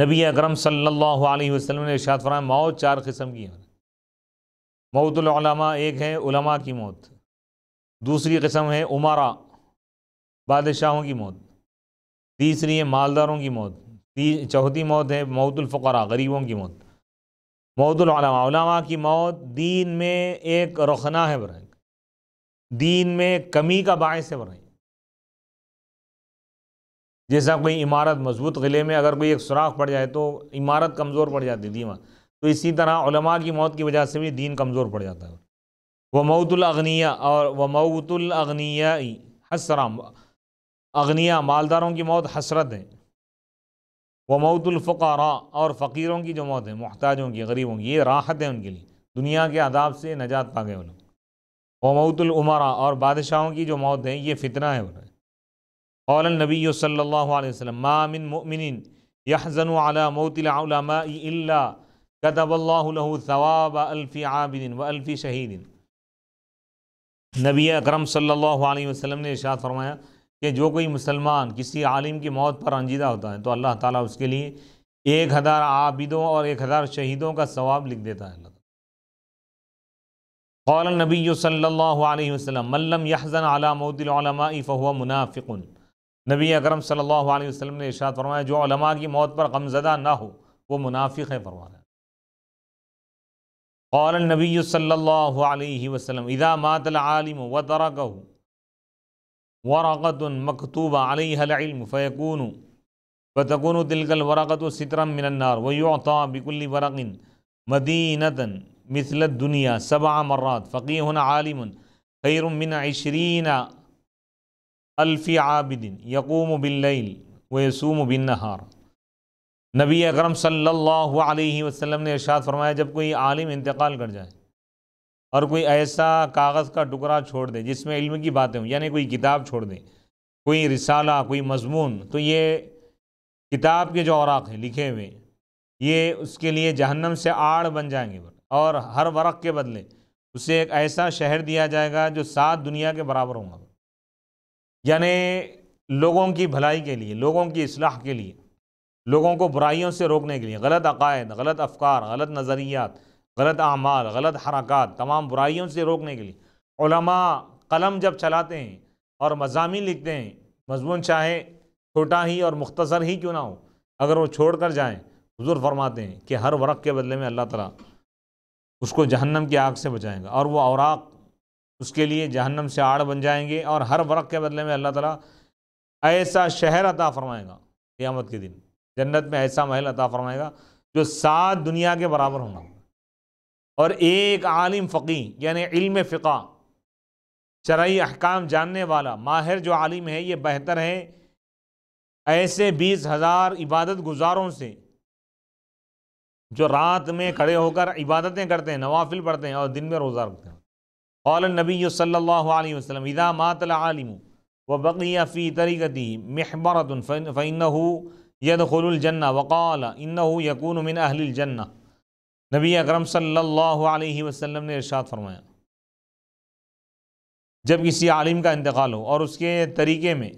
नबी अकरम सल्लल्लाहु अलैहि वसल्लम ने इरशाद फरमाया मौत चार किस्म की है मऊतलमा एक है उलमा की मौत दूसरी किस्म है उमारा बादशाहों की मौत तीसरी है मालदारों की मौत चौथी मौत है मौतुलफ़रा गरीबों की मौत मौतुलमा की मौत दीन में एक रखना है बरें दीन में कमी का बायस है बरक जैसा कोई इमारत मजबूत क़िले में अगर कोई एक सुराख पड़ जाए तो इमारत कमज़ोर पड़ जाती है दीवा तो इसी तरह की मौत की वजह से भी दीन कमज़ोर पड़ जाता है वह मऊतुलगनिया और वह मऊतुलगनिया हसराम अगनिया मालदारों की मौत हसरत है व मौतुलफ़ारा और फ़कीरों की जो मौत है मोहताजों की गरीबों की ये राहत है उनके लिए दुनिया के आदाब से नजात पा गए उन्हें वह मौतुलमरा और बादशाहों की जो मौत है ये फितना है उन्हें कौल नबी सल्ला वसम मामिन मिन यहजन अला मौतिला अल्फ़ी व अल्फ़ी शहीदिन नबी अक्रम सल्ला वसलम ने इशात फरमाया कि जो कोई मुसलमान किसी आलिम की मौत पर अंजीदा होता है तो अल्लाह ताला उसके लिए एक हज़ार आबिदों और एक हज़ार शहीदों का सवाब लिख देता है अल्लाह कौल नबी सल्ला मल्लम यहज़न आला मोतलमा फ़हुआ मुनाफ़िक नबी अकरम सल्लल्लाहु अलैहि वसल्लम ने इरशाद फरमाया जो अलमा की मौत पर गमजदा ना हो वो मुनाफिक है फरमाना कौल नबी सल्लल्लाहु अलैहि वसल्लम इदा मातल आलिम व तरकहु वरक़त मकतूब अलहलम फ़ैकून फ़तकून तिलकल वरक़त सितरम मिनन्नार वयोता बिकुल्ली वरक़िन मदीनतन मिसल दुनिया सबा मर्रात फ़कीह आलिम खैर मिन अशरीन अल्फ़ी आबिदिन यकूम बिल्लैल वसूम बिन नहार नबी अकरम सल्लल्लाहु अलैहि वसल्लम ने इरशाद फरमाया जब कोई आलिम इंतकाल कर जाए और कोई ऐसा कागज़ का टुकड़ा छोड़ दें जिसमें इल्म की बातें हों यानी कोई किताब छोड़ दें कोई रिसाला कोई मजमून तो ये किताब के जो औरक हैं लिखे हुए ये उसके लिए जहन्नम से आड़ बन जाएंगे और हर वर्क़ के बदले उसे एक ऐसा शहर दिया जाएगा जो सात दुनिया के बराबर होगा यानी लोगों की भलाई के लिए लोगों की असलाह के लिए लोगों को बुराइयों से रोकने के लिए गलत अकायद गलत अफकार गलत नज़रियात गलत अमाल गलत हरकत तमाम बुराइयों से रोकने के लिए उलमा कलम जब चलाते हैं और मजामी लिखते हैं मजमून चाहे छोटा ही और मुख्तसर ही क्यों ना हो अगर वो छोड़ कर जाएँ हजूर फरमाते हैं कि हर वर्क के बदले में अल्लाह ताला उसको जहन्नम की आग से बचाएगा और वो औराक उसके लिए जहन्नम से आड़ बन जाएंगे और हर वर्क के बदले में अल्लाह ताला ऐसा शहर अता फरमाएगा क़ियामत के दिन जन्नत में ऐसा महल अता फरमाएगा जो सात दुनिया के बराबर होगा और एक आलिम फ़कीह यानि इल्म फ़िका शराय अहकाम जानने वाला माहिर जो आलिम है ये बेहतर है ऐसे बीस हज़ार इबादत गुजारों से जो रात में खड़े होकर इबादतें करते हैं नवाफिल पढ़ते हैं और दिन में रोज़ा रखते हैं कौल नबी सल वसलम इदा मातल आलिम व बकी फ़ी तरीक़ती महबारत फ़ैन यदखलजन्ना वक़ाल इन यकून मिन जन्ना नबी अकरम सल्लल्लाहु अलैहि वसल्लम ने इरशाद फरमाया जब किसी आलिम का इंतकाल हो और उसके तरीके में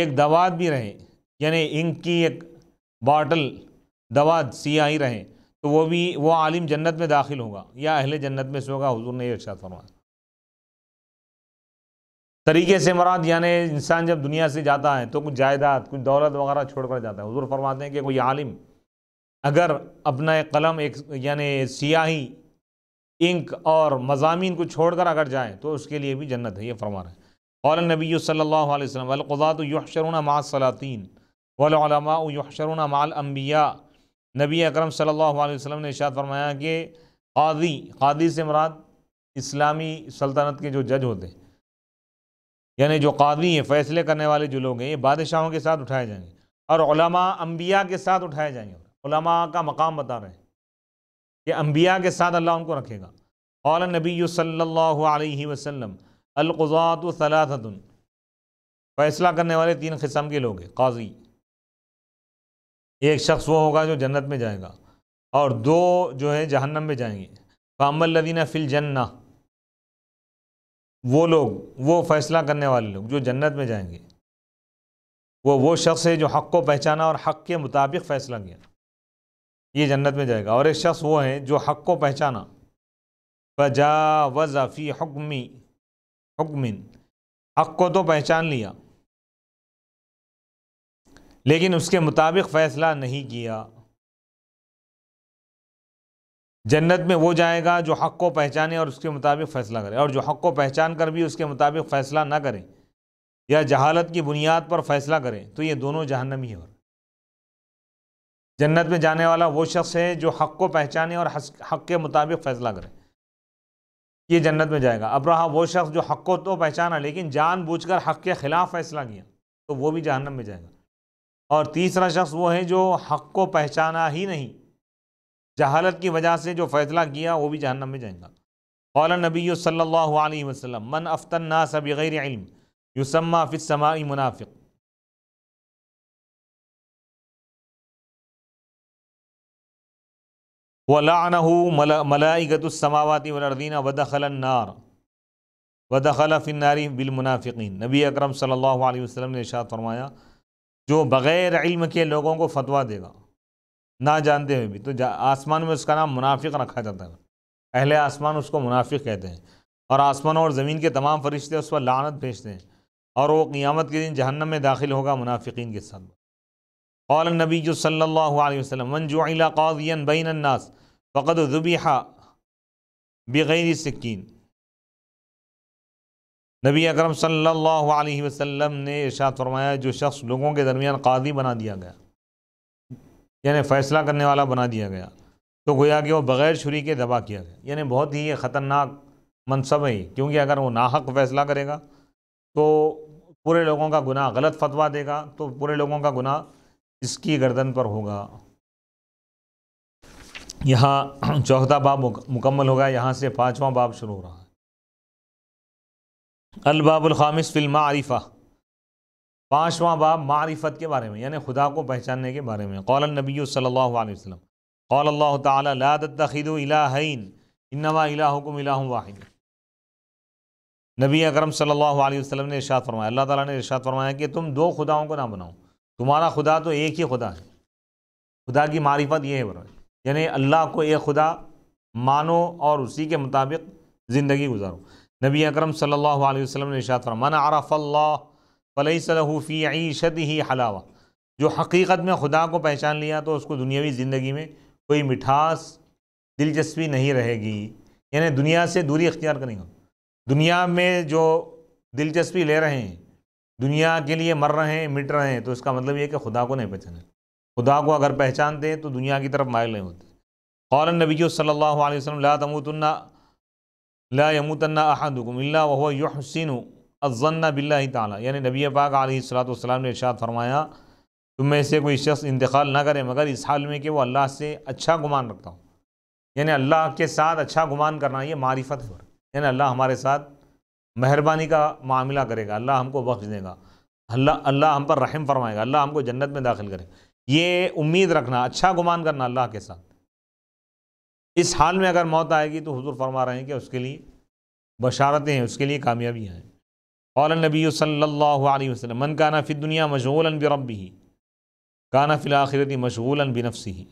एक दवात भी रहे यानी इंक की एक बॉटल दवात सियाही रहे तो वो भी वो आलिम जन्नत में दाखिल होगा या अहले जन्नत में से होगा हजूर ने इरशाद फरमाया तरीके से मराद यानी इंसान जब दुनिया से जाता है तो कुछ जायदाद कुछ दौलत वगैरह छोड़कर जाता है हजूर फरमाते हैं कि कोई आलिम अगर अपना एक कलम एक यानी सियाही इंक और मजामी को छोड़कर अगर जाएँ तो उसके लिए भी जन्नत है ये फरमा रहे हैं और नबी सल्ला वसलमत यशरुन मासलातीन वलमा माल अम्बिया नबी अकरम सल्लल्लाहु अलैहि वसल्लम ने इशाद फरमाया कि कादी कादी से मराद इस्लामी सल्तनत के जो जज होते हैं यानी जो कादी हैं फैसले करने वाले जो लोग हैं ये बादशाहों के साथ उठाए जाएंगे और अम्बिया के साथ उठाए जाएंगे उलमा का मकाम बता रहे हैं कि अम्बिया के साथ अल्लाह उनको रखेगा और नबी सल्लल्लाहु वसल्लम अलकुज़ात फैसला करने वाले तीन किस्म के लोग हैं काजी एक शख्स वो होगा जो जन्नत में जाएगा और दो जो है जहन्नम में जाएंगे फामल लदीना फ़िल जन्ना वो लोग वो फ़ैसला करने वाले लोग जो जन्नत में जाएंगे वो वो शख्स है जो हक़ को पहचाना और हक़ के मुताबिक फ़ैसला किया ये जन्नत में जाएगा और एक शख्स वो है जो हक़ को पहचाना बजा वज़फ़ी हकमी हकमिन हक़ को तो पहचान लिया लेकिन उसके मुताबिक फ़ैसला नहीं किया जन्नत में वो जाएगा जो हक़ को पहचाने और उसके मुताबिक फ़ैसला करे और जो हक़ को पहचान कर भी उसके मुताबिक फ़ैसला ना करें या जहालत की बुनियाद पर फ़ैसला करें तो ये दोनों जहन्नमी है और जन्नत में जाने वाला वो शख्स है जो हक़ को पहचाने और हक़ के मुताबिक फ़ैसला करे ये जन्नत में जाएगा अब रहा वो शख्स जो हक़ को तो पहचाना लेकिन जानबूझकर हक़ के ख़िलाफ़ फ़ैसला किया तो वो भी जहन्नम में जाएगा और तीसरा शख्स वो है जो हक़ को पहचाना ही नहीं जहालत की वजह से जो फ़ैसला किया वो भी जहन्नम में जाएगा कौल नबी सल्ला वसलम मन अफ्तन्ना सब इल्म युसम्मा फ़िसमाई मुनाफिक वलानह मलाइकतुलसमावती वल वदखलन्नार वदखल फ़िन्नारी बिलमुनाफ़िन नबी अकरम सल्लल्लाहु अलैहि वसल्लम ने इशाद फरमाया जो बग़ैर इल्म के लोगों को फतवा देगा ना जानते हुए भी तो आसमान में उसका नाम मुनाफिक रखा जाता है अहले आसमान उसको मुनाफिक कहते हैं और आसमान और ज़मीन के तमाम फरिश्ते उस पर लानत भेजते हैं और वो क़ियामत के दिन जहन्नम में दाखिल होगा मुनाफिकीन के साथ और नबी जो सल्लल्लाहु अलैहि वसल्लम मन जो अला कादियन फ़कत ज़ुबिहा बग़ैर सिक्किन नबी अक्रम सल्लल्लाहु अलैहि ने इरशाद फरमाया जो शख्स लोगों के दरमियान कादी बना दिया गया यानी फ़ैसला करने वाला बना दिया गया तो गोया कि वह बग़ैर छुरी के दबा किया गया यानी बहुत ही ख़तरनाक मनसब है क्योंकि अगर वो नाहक फ़ैसला करेगा तो पूरे लोगों का गुनाह गलत फतवा देगा तो पूरे लोगों का गुनाह इसकी गर्दन पर होगा यहाँ *clears throat* चौथा बाब मुकम्मल होगा यहाँ से पाँचवा बाब शुरू हो रहा है अलबाबुलखामिस फिल्मा आरिफा पाँचवा बाब मारिफत के बारे में यानी खुदा को पहचानने के बारे में कौल नबी सल्हसम वसलम कौल अल्लाह नबी अकरम सल्लल्लाहु अलैहि वसल्लम ने इरशाद फरमाया अल्लाह ताला ने इरशाद फरमाया कि तुम दो खुदाओं को ना बनाओ तुम्हारा खुदा तो एक ही खुदा है खुदा की मारिफत ये है बरवा यानी अल्लाह को एक खुदा मानो और उसी के मुताबिक ज़िंदगी गुजारो नबी अकरम सल्लल्लाहु अलैहि वसल्लम ने इशात फरमान आरफ़ल्ला फ़लफ़ी ईशत ही हलावा जो हकीकत में खुदा को पहचान लिया तो उसको दुनियावी ज़िंदगी में कोई मिठास दिलचस्पी नहीं रहेगी यानी दुनिया से दूरी इख्तियार करेंगे दुनिया में जो दिलचस्पी ले रहे हैं दुनिया के लिए मर रहे हैं मिट रहे हैं तो इसका मतलब ये कि खुदा को नहीं पहचाना खुदा को अगर पहचानते हैं तो दुनिया की तरफ मायल नहीं होते कौल नबी सल्ला वसलम लमोतना ला वह युसिन अजन्ना बिल्ला ताली यानी नबी पाक आलतम ने इर्शाद फरमाया तुम में से कोई शख्स इंतकाल ना करे मगर इस हाल में कि वो अल्लाह से अच्छा गुमान रखता हूँ यानी अल्लाह के साथ अच्छा गुमान करना ये मारिफत है यानी अल्लाह हमारे साथ मेहरबानी का मामला करेगा अल्लाह हमको बख्श देगा अल्लाह अल्लाह हम पर रहम फरमाएगा अल्लाह हमको जन्नत में दाखिल करेगा ये उम्मीद रखना अच्छा गुमान करना अल्लाह के साथ इस हाल में अगर मौत आएगी तो हुजूर फरमा रहे हैं कि उसके लिए बशारतें हैं उसके लिए कामयाबियाँ हैं और नबी सल्ला वसलम मन काना फ़िर दुनिया मशगूल बरबी ही काना फिल आखिरती मशगूल बिनफसी ही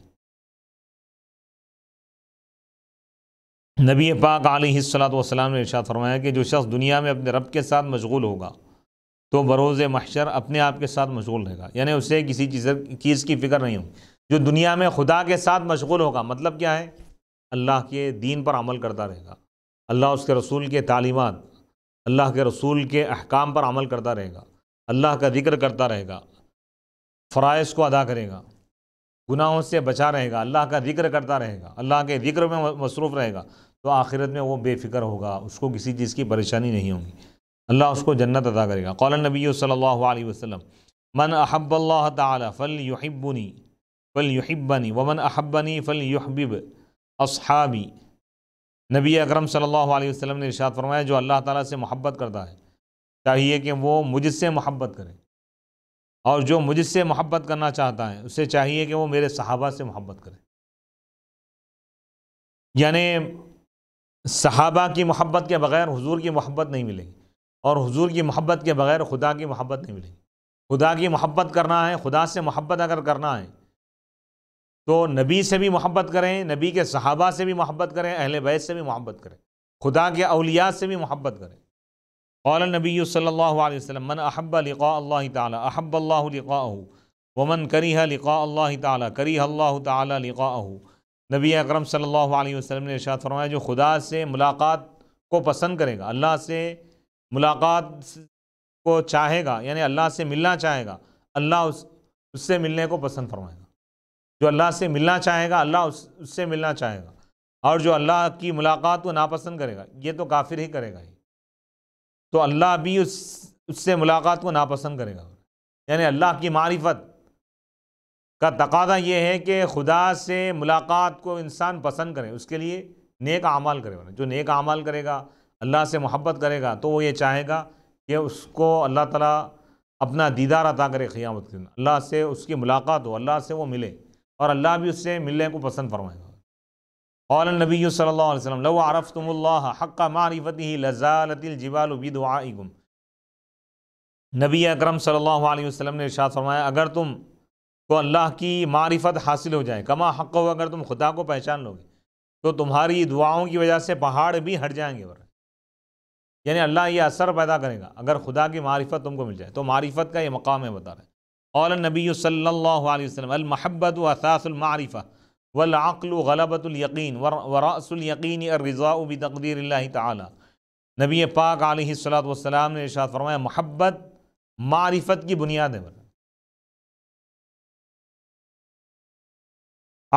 नबी पाक आलत वसलाम ने इर्शाद फरमाया कि जो शख्स दुनिया में अपने रब के साथ मशगूल होगा तो बरोज़ महशर अपने आप के साथ मशगूल रहेगा यानी उसे किसी चीज़ चीज़ की फ़िक्र नहीं होगी जो दुनिया में खुदा के साथ मशगूल होगा मतलब क्या है अल्लाह के दीन पर अमल करता रहेगा अल्लाह उसके रसूल के तालीमत अल्लाह के रसूल के अहकाम पर अमल करता रहेगा अल्लाह का जिक्र करता रहेगा फ़राइज़ को अदा करेगा गुनाहों से बचा रहेगा अल्लाह का जिक्र करता रहेगा अल्लाह के जिक्र में मसरूफ़ रहेगा तो आखिरत में वो बेफिक्र होगा उसको किसी चीज़ की परेशानी नहीं होगी अल्लाह उसको जन्नत अदा करेगा कौल नबी सल वसम मन अहब तल युहिबनी फल युहिबनी वमन अहबनी फल युहबिब अबी नबी अकरम सल्लल्लाहु अलैहि वसल्लम ने इरशाद फरमाया जो अल्लाह ताला से मोहब्बत करता है चाहिए कि वो मुझसे मोहब्बत करे और जो मुझसे मोहब्बत करना चाहता है उसे चाहिए कि वो मेरे सहाबा से मोहब्बत करे यानी सहाबा की मोहब्बत के बग़ैर हुजूर की मोहब्बत नहीं मिलेगी और हुजूर की मोहब्बत के बगैर खुदा की मोहब्बत नहीं मिलेगी खुदा की मोहब्बत करना है खुदा से मोहब्बत अगर करना है तो नबी से भी मोहब्बत करें नबी के सहाबा से भी मोहब्बत करें अहल बैत से भी मोहब्बत करें खुदा के अलिया से भी मोहब्बत करें कौल नबी अलैहि वसल्लम मन अहब लिका अल्लाह तहब लिका वमन करीह लिका अल्लाह तरीह अल्लाह तिका नबी अकरम सल्लल्लाहु अलैहि वसल्लम ने इरशाद फरमाया जो खुदा से मुलाकात को पसंद करेगा अल्लाह से मुलाकात को चाहेगा यानी अल्लाह से मिलना चाहेगा अल्लाह उस उससे मिलने को पसंद फरमाएगा जो अल्लाह से मिलना चाहेगा अल्लाह उस उससे मिलना चाहेगा और जो अल्लाह की मुलाकात को नापसंद करेगा ये तो काफिर ही करेगा ही तो अल्लाह भी उस उससे मुलाकात को नापसंद करेगा यानी अल्लाह की मारिफत का तकादा ये है कि खुदा से मुलाकात को इंसान पसंद करे उसके लिए नेक अमाल करे जो नेक अमाल करेगा अल्लाह से मोहब्बत करेगा तो वो ये चाहेगा कि उसको अल्लाह ताला अपना दीदार अदा करे क़ियामत के दिन अल्लाह से उसकी मुलाकात हो अल्लाह से वो मिले और अल्लाह भी उससे मिलने को पसंद फरमाएगा कौल नबी सल्लल्लाहु अलैहि वसल्लम लो आरफ़ तुमल्ला हक़ मारिफ़ती लजालतिलजबालबिदुआम नबी अकरम सल्लल्लाहु अलैहि वसल्लम ने इरशाद फरमाया अगर तुम को अल्लाह की मारिफत हासिल हो जाए कमा हक़ हो अगर तुम खुदा को पहचान लोगे तो तुम्हारी दुआओं की वजह से पहाड़ भी हट जाएंगे वरना यानी अल्लाह ये असर पैदा करेगा अगर खुदा की मारिफत तुमको मिल जाए तो मारिफत का ये मकाम है बता रहे और नबी सल्ला वसम अलमहब्बत असासमारिफ़ा वलाक़ल गलबतुलयकीन वरासुलयकीन तकदीर ताली नबी पाक सलाम ने इर्शाद फरमाया महब्बत मारिफत की बुनियाद है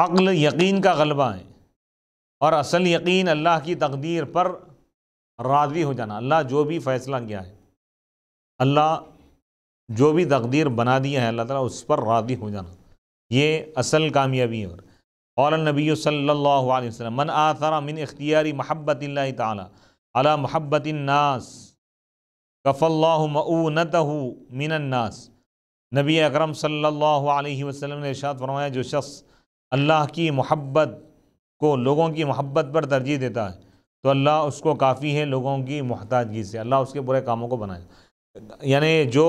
अक्ल यकीन का गलबा है और असल यकीन अल्लाह की तकदीर पर राजी हो जाना अल्लाह जो भी फ़ैसला किया है अल्लाह जो भी तकदीर बना दिया है अल्लाह ताला उस पर राजी हो जाना ये असल कामयाबी है और नबी सल्ला वसलम मन आसरा मिन इख्तियारी महब्बत तला महब्बत नास कफ़ल्ला मिन नास नबी अकरम सल्लल्लाहु अलैहि ने इशात फरमाया जो शख्स अल्लाह की महब्बत को लोगों की महब्बत पर तरजीह देता है तो अल्लाह उसको काफ़ी है लोगों की मोहताजगी से अल्लाह उसके बुरे कामों को बनाए यानी जो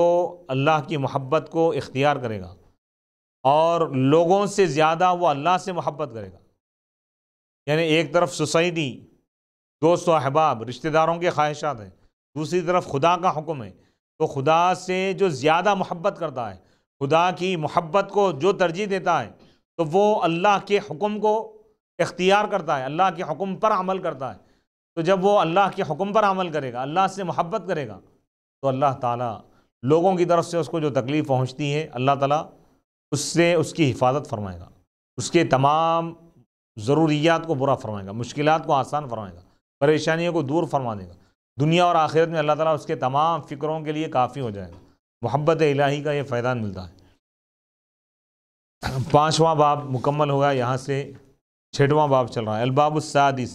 अल्लाह की मोहब्बत को इख्तियार करेगा और लोगों से ज़्यादा वो अल्लाह से मोहब्बत करेगा यानी एक तरफ सोसाइटी दोस्त व अहबाब रिश्तेदारों के ख्वाहिशात हैं दूसरी तरफ खुदा का हुक्म है तो खुदा से जो ज़्यादा मोहब्बत करता है खुदा की मोहब्बत को जो तरजीह देता है तो वो अल्लाह के हुक्म को इख्तियार करता है अल्लाह के हुक्म पर अमल करता है तो जब वो अल्लाह के हुक्म पर अमल करेगा अल्लाह से मोहब्बत करेगा तो अल्लाह ताला लोगों की तरफ से उसको जो तकलीफ़ पहुंचती है अल्लाह ताला उससे उसकी हिफाजत फरमाएगा उसके तमाम ज़रूरियात को बुरा फरमाएगा मुश्किल को आसान फरमाएगा परेशानियों को दूर फरमा देगा दुनिया और आखिरत में अल्लाह ताला उसके तमाम फ़िक्रों के लिए काफ़ी हो जाएगा महब्बत इलाही का ये फ़ायदा मिलता है पाँचवा बाब मुकम्मल होगा यहाँ से छठवा बाब चल रहा है अलबाबुसादिस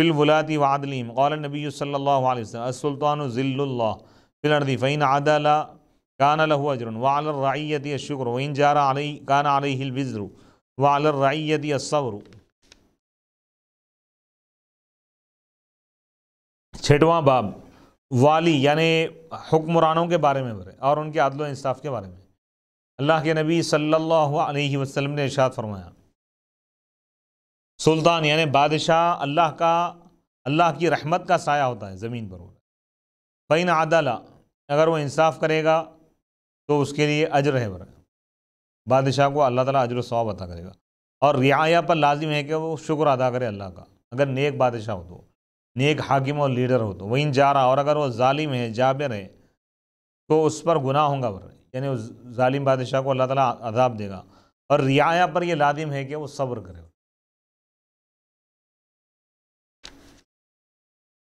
फ़िलवलाती वादलीम कौल नबी सल्ला वसल्तान ज़िल्ला फ़िलरदी फ़ैन आदला कानल लहु अजरन वालरैत शुक्र वैन जारा अली कान अलहिलविज़्र वालयत सब्र छठवा बाब वाली यानि हुक्मरानों के बारे में भरे और उनके अदल इंसाफ़ के बारे में अल्लाह के नबी सल्लल्लाहु अलैहि वसल्लम ने इशात फरमाया सुल्तान यानि बादशाह अल्लाह का अल्लाह की रहमत का साया होता है ज़मीन पर होता है फ़ैन अगर वो इंसाफ करेगा तो उसके लिए अजर है बर बादशाह को अल्लाह ताला अजर सवाब अदा करेगा और रियाया पर लाजिम है कि वो शुक्र अदा करे अल्लाह का अगर नेक बादशाह हो तो नेक हाकिम और लीडर हो तो वहीं जा रहा और अगर वो ालिम है जाबिर है तो उस पर गुनाह होगा बर यानी उस ालिम बादशाह को अल्लाह ताला अदाब देगा और रियाया पर यह लाजिम है कि वो सब्र करे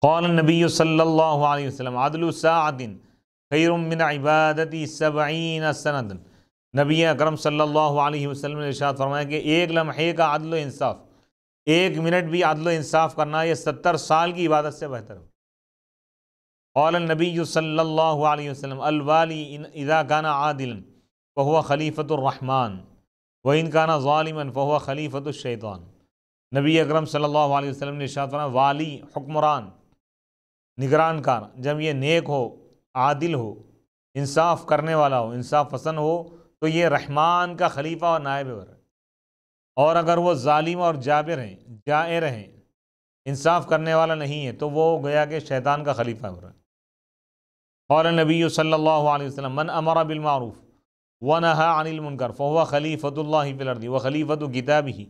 कौल नबी सल्ला वसम आदलसादिन खैरमिन इबादती सबीन सनद नबी अकरम सल्लल्लाहु अलैहि वसल्लम ने इरशाद फरमाया कि एक लम्हे का आदल इंसाफ एक मिनट भी आदल इंसाफ करना यह सत्तर साल की इबादत से बेहतर है कौल नबी सल्लल्लाहु अलैहि वसल्लम अलवाली इदा गाना आदिल फ़हुआ खलीफ़तरहमान व इन गाना ालिमन फ़हुआ खलीफ़तशैतान नबी अकरम सल्लल्लाहु अलैहि वसल्लम ने इरशाद फरमाया वाली हुक्मरान निगरान का जब ये नेक हो आदिल हो इंसाफ करने वाला हो इंसाफ पसंद हो तो ये रहमान का खलीफा और नायब है और अगर वो ालिम और जाबिर हैं जाए रहें इंसाफ करने वाला नहीं है तो वो गया कि शैतान का खलीफा है और नबी सल्ला वसम मन अमरा बिलमारूफ़ व नहा अनिलमनकर फ़ुआ खलीफ़तुल्ला फिलर्दी व खलीफ़त किताब ही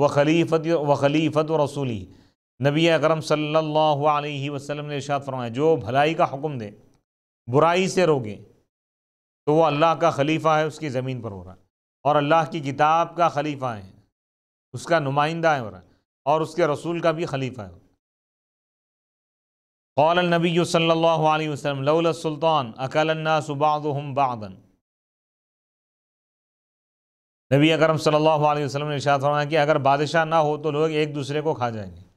व खलीफ़त व खलीफ़त रसूली नबी अकरम सल्लल्लाहु अलैहि वसल्लम ने इरशाद फरमाया जो भलाई का हुक्म दे बुराई से रोके तो वो अल्लाह का खलीफा है उसकी ज़मीन पर हो रहा है और अल्लाह की किताब का खलीफा है उसका नुमाइंदा है हो रहा है और उसके रसूल का भी खलीफा है कौल नबी सल्ला वसलम लौल सुल्तान नबी अकरम सल्लल्लाहु अलैहि वसल्लम ने इशात फरमाया कि अगर बादशाह ना हो तो लोग एक दूसरे को खा जाएंगे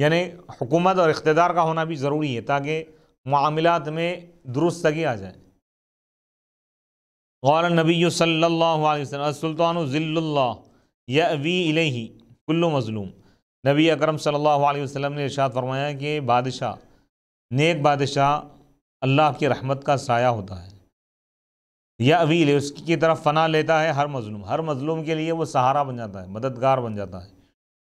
यानी हुकूमत और इकतदार का होना भी ज़रूरी है ताकि मामलात में दुरुस्तगी आ जाए गौर नबी सल्ला वसल्लम ज़िल्ला यवी इलेही कुल्लु मज़लूम नबी अकरम सल्लल्लाहु अलैहि वसल्लम ने इरशाद फरमाया कि बादशाह नेक बादशाह अल्लाह की रहमत का साया होता है या अवील उसकी तरफ फना लेता है हर मज़लूम हर मज़लूम के लिए वो सहारा बन जाता है मददगार बन जाता है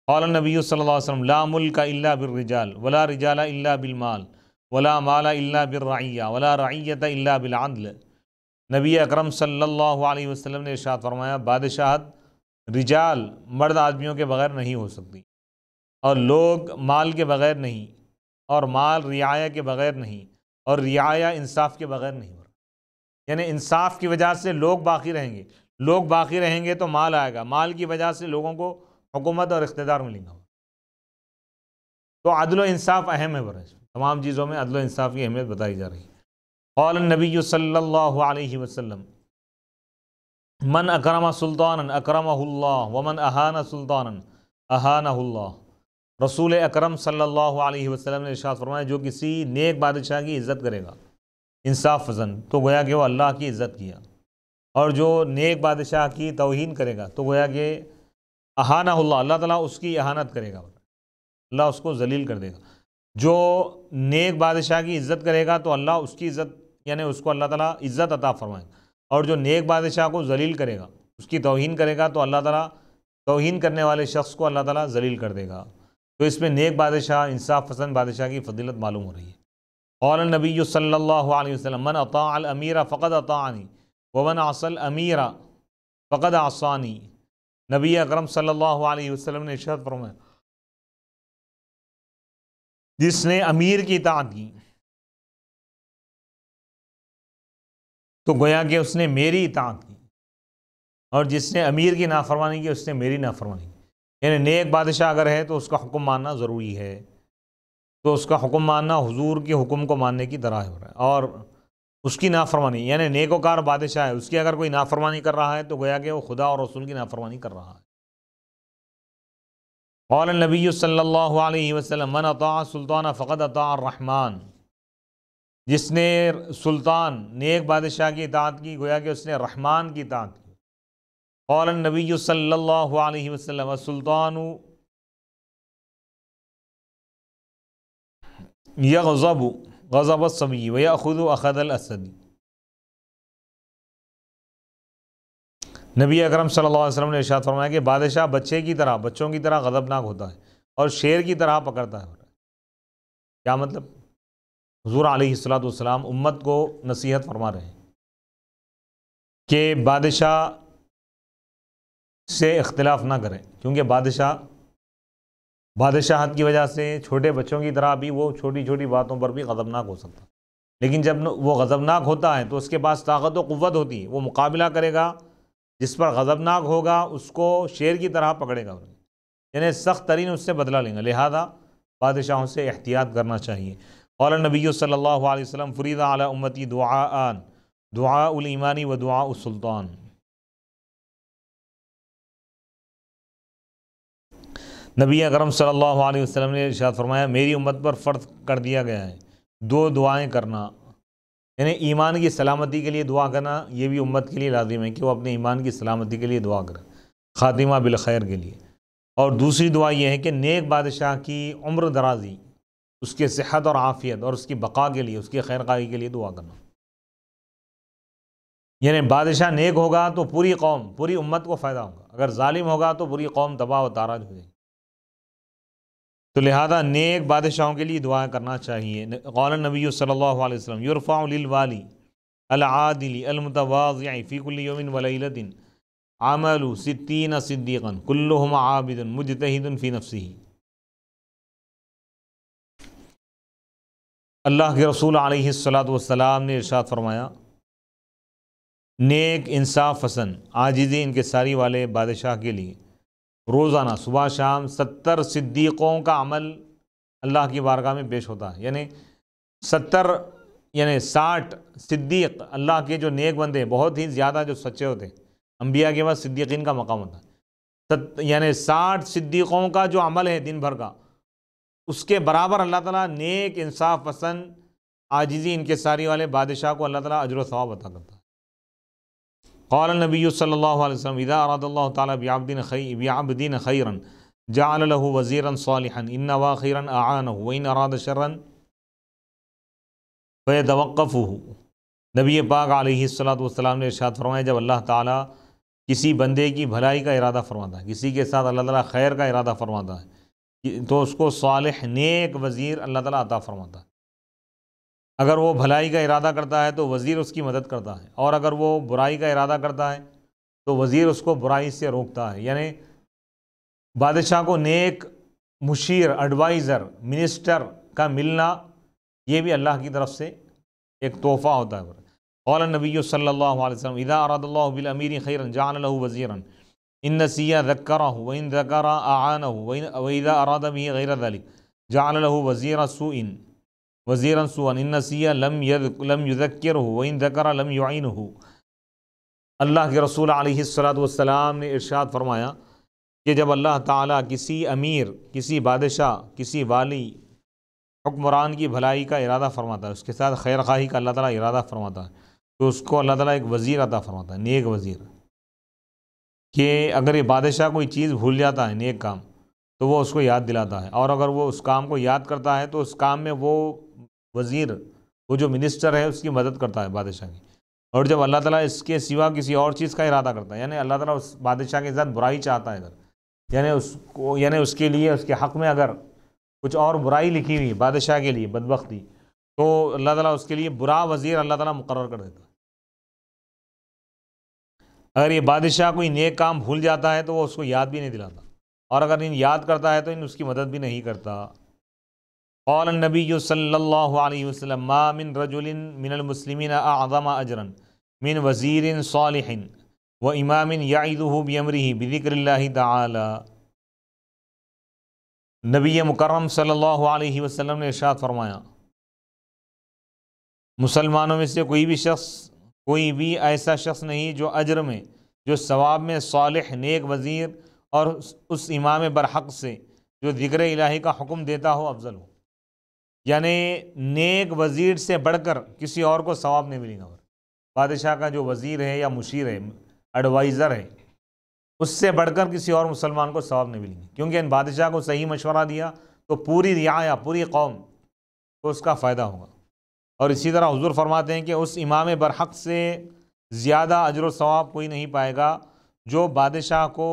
नबी वसम ला का अल्ला बिरजाल वला रिजाला बिल बिलमाल वला माला बिल बिरया वला रैत बिल बिलआदल नबी अकरम सल्लल्लाहु अलैहि वसल्लम ने इरशाद फरमाया बादशाहत रिजाल मर्द आदमियों के बगैर नहीं हो सकती और लोग माल के बगैर नहीं और माल रियाया के बगैर नहीं और रियाया इंसाफ के बगैर नहीं हो यानी इंसाफ की वजह से लोग बाकी रहेंगे लोग बाकी रहेंगे तो माल आएगा माल की वजह से लोगों को हुकूमत और इकतदार में लिखा हुआ तो अदल इंसाफ अहम है बरस तमाम चीज़ों में अदल इंसाफ की अहमियत बताई जा रही है नबी सल्ह वसम मन अक्रम सुल्तान अक्रम वमन अहान सुल्तान अहान रसूल अक्रम सल्लल्लाहु ने इशात फरमाया जो किसी नेक बादशाह की इज़्ज़त करेगा इंसाफ फजन तो गोया कि वह अल्लाह की इज़्ज़त किया और जो नेक बादशाह की तोहन करेगा तो गोया कि अहाना अल्लाह ताला उसकी अहानत करेगा अल्लाह उसको जलील कर देगा जो नेक बादशाह की इज़्ज़त करेगा तो अल्लाह उसकी इज़्ज़त यानी उसको अल्लाह ताला इज़्ज़त अता फरमाएगा और जो नेक बादशाह को जलील करेगा उसकी तोहन करेगा तो अल्लाह ताला तोहन करने वाले शख्स को अल्लाह ताला जलील कर देगा तो इसमें नेक बादशाह इंसाफ पसंद बादशाह की फजीलत मालूम हो रही है और नबी सल्ला वसलम मन अता अमीरा फ़कद अतानी वमन असल अमीरा फ़कद आसानी नबी अकरम सल्लल्लाहु अलैहि वसल्लम ने इशाद फरमाया जिसने अमीर की इतात की तो गोया कि उसने मेरी इतात की और जिसने अमीर की नाफरमानी की उसने मेरी नाफरमानी की यानी नेक बादशाह अगर है तो उसका हुक्म मानना ज़रूरी है तो उसका हुक्म मानना हुजूर के हुक्म को मानने की तरह हो रहा है और उसकी नाफरमानी यानी नेकोकार बादशाह है उसकी अगर कोई नाफरमानी कर रहा है तो गोया कि वो खुदा और रसूल की नाफरमानी कर रहा है और नबी सल्लल्लाहु अलैहि वसल्लम मन अता सुल्तान फ़कत अता रहमान जिसने सुल्तान नेक बादशाह की इतात की गोया कि उसने रहमान की इतात की और नबी सल्लल्लाहु अलैहि वसल्लम सुल्तान यगज़बू गज़ब समी वया खुद अखद असदी नबी अकरम सल्लल्लाहु अलैहि वसल्लम ने इशात फरमाया कि बादशाह बच्चे की तरह बच्चों की तरह गज़बनाक होता है और शेर की तरह पकड़ता है क्या मतलब हजूर आलतम उम्मत को नसीहत फरमा रहे हैं कि बादशाह से इख्तलाफ ना करें क्योंकि बादशाह बादशाहत की वजह से छोटे बच्चों की तरह भी वो छोटी छोटी बातों पर भी गज़बनाक हो सकता लेकिन जब वो गज़बनाक होता है तो उसके पास ताकत व क़वत होती है वो मुकाबला करेगा जिस पर गज़बनाक होगा उसको शेर की तरह पकड़ेगा यानी सख्त तरीन उससे बदला लेंगे लिहाजा बादशाहों से एहतियात करना चाहिए और नबी सल्ला वसम फ़रीदा अला उम्मती दुआ दुआ उल ईमानी व दुआ सुल्तान नबी अकरम सल्लल्लाहु अलैहि वसल्लम ने इशाद फरमाया मेरी उम्मत पर फ़र्ज कर दिया गया है दो दुआएं करना यानी ईमान की सलामती के लिए दुआ करना ये भी उम्मत के लिए लाजिम है कि वो अपने ईमान की सलामती के लिए दुआ करें ख़ातिमा बिलखैर के लिए और दूसरी दुआ यह है कि नेक बादशाह की उम्र दराजी उसके सेहत और आफ़ियत और उसकी बका के लिए उसकी खैर खाई के लिए दुआ करना यानी बादशाह नेक होगा तो पूरी कौम पूरी उम्मत को फ़ायदा होगा अगर ालिम होगा तो पूरी कौम तबाह व ताराज हो जाएगी तो लिहाजा नेक बादशाहों के लिए दुआ करना चाहिए कौल नबी सल्ला वसलम यूरफ़ावाली अलादिली अलमतवाज़फ़ीकुलमिन वलदिन आमलू सिद्दीन सिद्दीक़न कुल्लुम आबिदन मुजतहिदन फ़ी नफसी अल्लाह के रसूल आलतम ने इरशाद फरमाया नेक इंसाफ हसन आजिज़ी इनके सारी वाले बादशाह के लिए रोज़ाना सुबह शाम सत्तर सिद्दीक़ों का अमल अल्लाह की बारगाह में पेश होता है यानी सत्तर यानी साठ सिद्दीक़ अल्लाह के जो नेक बंदे बहुत ही ज़्यादा जो सच्चे होते हैं अम्बिया के बाद सिद्दीकीन का मकाम होता है यानी साठ सिद्दीक़ों का जो अमल है दिन भर का उसके बराबर अल्लाह ताला नेक इंसाफ पसंद आजिज़ी इनके सारी वाले बादशाह को अल्लाह ताला अजर सवाब अता करता कौल नबी सल्लल्लाहु इदारदल्ला तब्याबद्दीन खई ब्याबद्दीन खैरन जाल लहू वज़ीरन सालहन इन नवा खैरन आन वन अराद शरन बेतवक़फ़ नबी पाक आलतम ने इर्शाद फरमाया जब अल्लाह ताला किसी बंदे की भलाई का इरादा फरमाता है किसी के साथ अल्लाह ताला खैर का इरादा फरमाता है तो उसको सालह नेक वज़ीर अल्लाह ताला अता फरमाता है अगर वो भलाई का इरादा करता है तो वज़ीर उसकी मदद करता है और अगर वो बुराई का इरादा करता है तो वज़ीर उसको बुराई से रोकता है यानी बादशाह को नेक मुशीर एडवाइज़र मिनिस्टर का मिलना ये भी अल्लाह की तरफ से एक तोहफ़ा होता है कौल नबी सल्ला वसम इदा अरदल्लाबीर खैर जान लहू वज़ीरन इन नसिया ذكره وإن ذكر أعانه وإذا أراد به غير ذلك جعل له وزير سوء वज़ीर सुन इन नसिया लम यद लम युजक्र हो इन दकर लम युन हो अल्लाह के रसूल आलतम ने इर्शाद फरमाया कि जब अल्लाह ताला किसी अमीर किसी बादशाह किसी वाली हुक्मरान की भलाई का इरादा फरमाता है उसके साथ खैर खाही का अल्लाह ताला इरादा फरमाता है तो उसको अल्लाह ताला एक वज़ीर अदा फरमाता है नेक वज़ीर कि अगर ये बादशाह कोई चीज़ भूल जाता है नेक काम तो वह उसको याद दिलाता है और अगर वह उस काम को याद करता है तो उस काम में वो वज़ीर वो जो मिनिस्टर है उसकी मदद करता है बादशाह की और जब अल्लाह ताला इसके सिवा किसी और चीज़ का इरादा करता है यानी अल्लाह ताला उस बादशाह के साथ बुराई चाहता है अगर यानी उसको यानी उसके लिए उसके हक़ में अगर कुछ और बुराई लिखी हुई बादशाह के लिए बदबख्ती तो अल्लाह ताला उसके लिए बुरा वज़ीर अल्लाह ताला मुकर कर देता अगर ये बादशाह कोई नेक काम भूल जाता है तो वो उसको याद भी नहीं दिलाता और अगर इन याद करता है तो इन उसकी मदद भी नहीं करता कौल नबी सल्ला वसलम मामिन रजुलिन मिनलमसलिमिन आज़म अजरन मिन वज़ीर सालहिन व इमाम यादूबमरी बिदिक्र तला नबी मुकरम सल्लल्लाहु अलैहि वसल्लम ने इरशाद फरमाया मुसलमानों में से कोई भी शख्स कोई भी ऐसा शख्स नहीं जो अजर में जो सवाब में सालह नेक वज़ीर और उस इमाम बरहक से जो जिक्र इलाही का हुक्म देता हो अफजल हो यानी नेक वज़ीर से बढ़कर किसी और को सवाब नहीं मिलेगा और बादशाह का जो वज़ीर है या मुशीर है एडवाइज़र है उससे बढ़कर किसी और मुसलमान को सवाब नहीं मिलेंगे क्योंकि इन बादशाह को सही मशवरा दिया तो पूरी रियाया पूरी कौम को उसका फ़ायदा होगा और इसी तरह हजूर फरमाते हैं कि उस इमाम बरहक से ज़्यादा अजर सवाब कोई नहीं पाएगा जो बादशाह को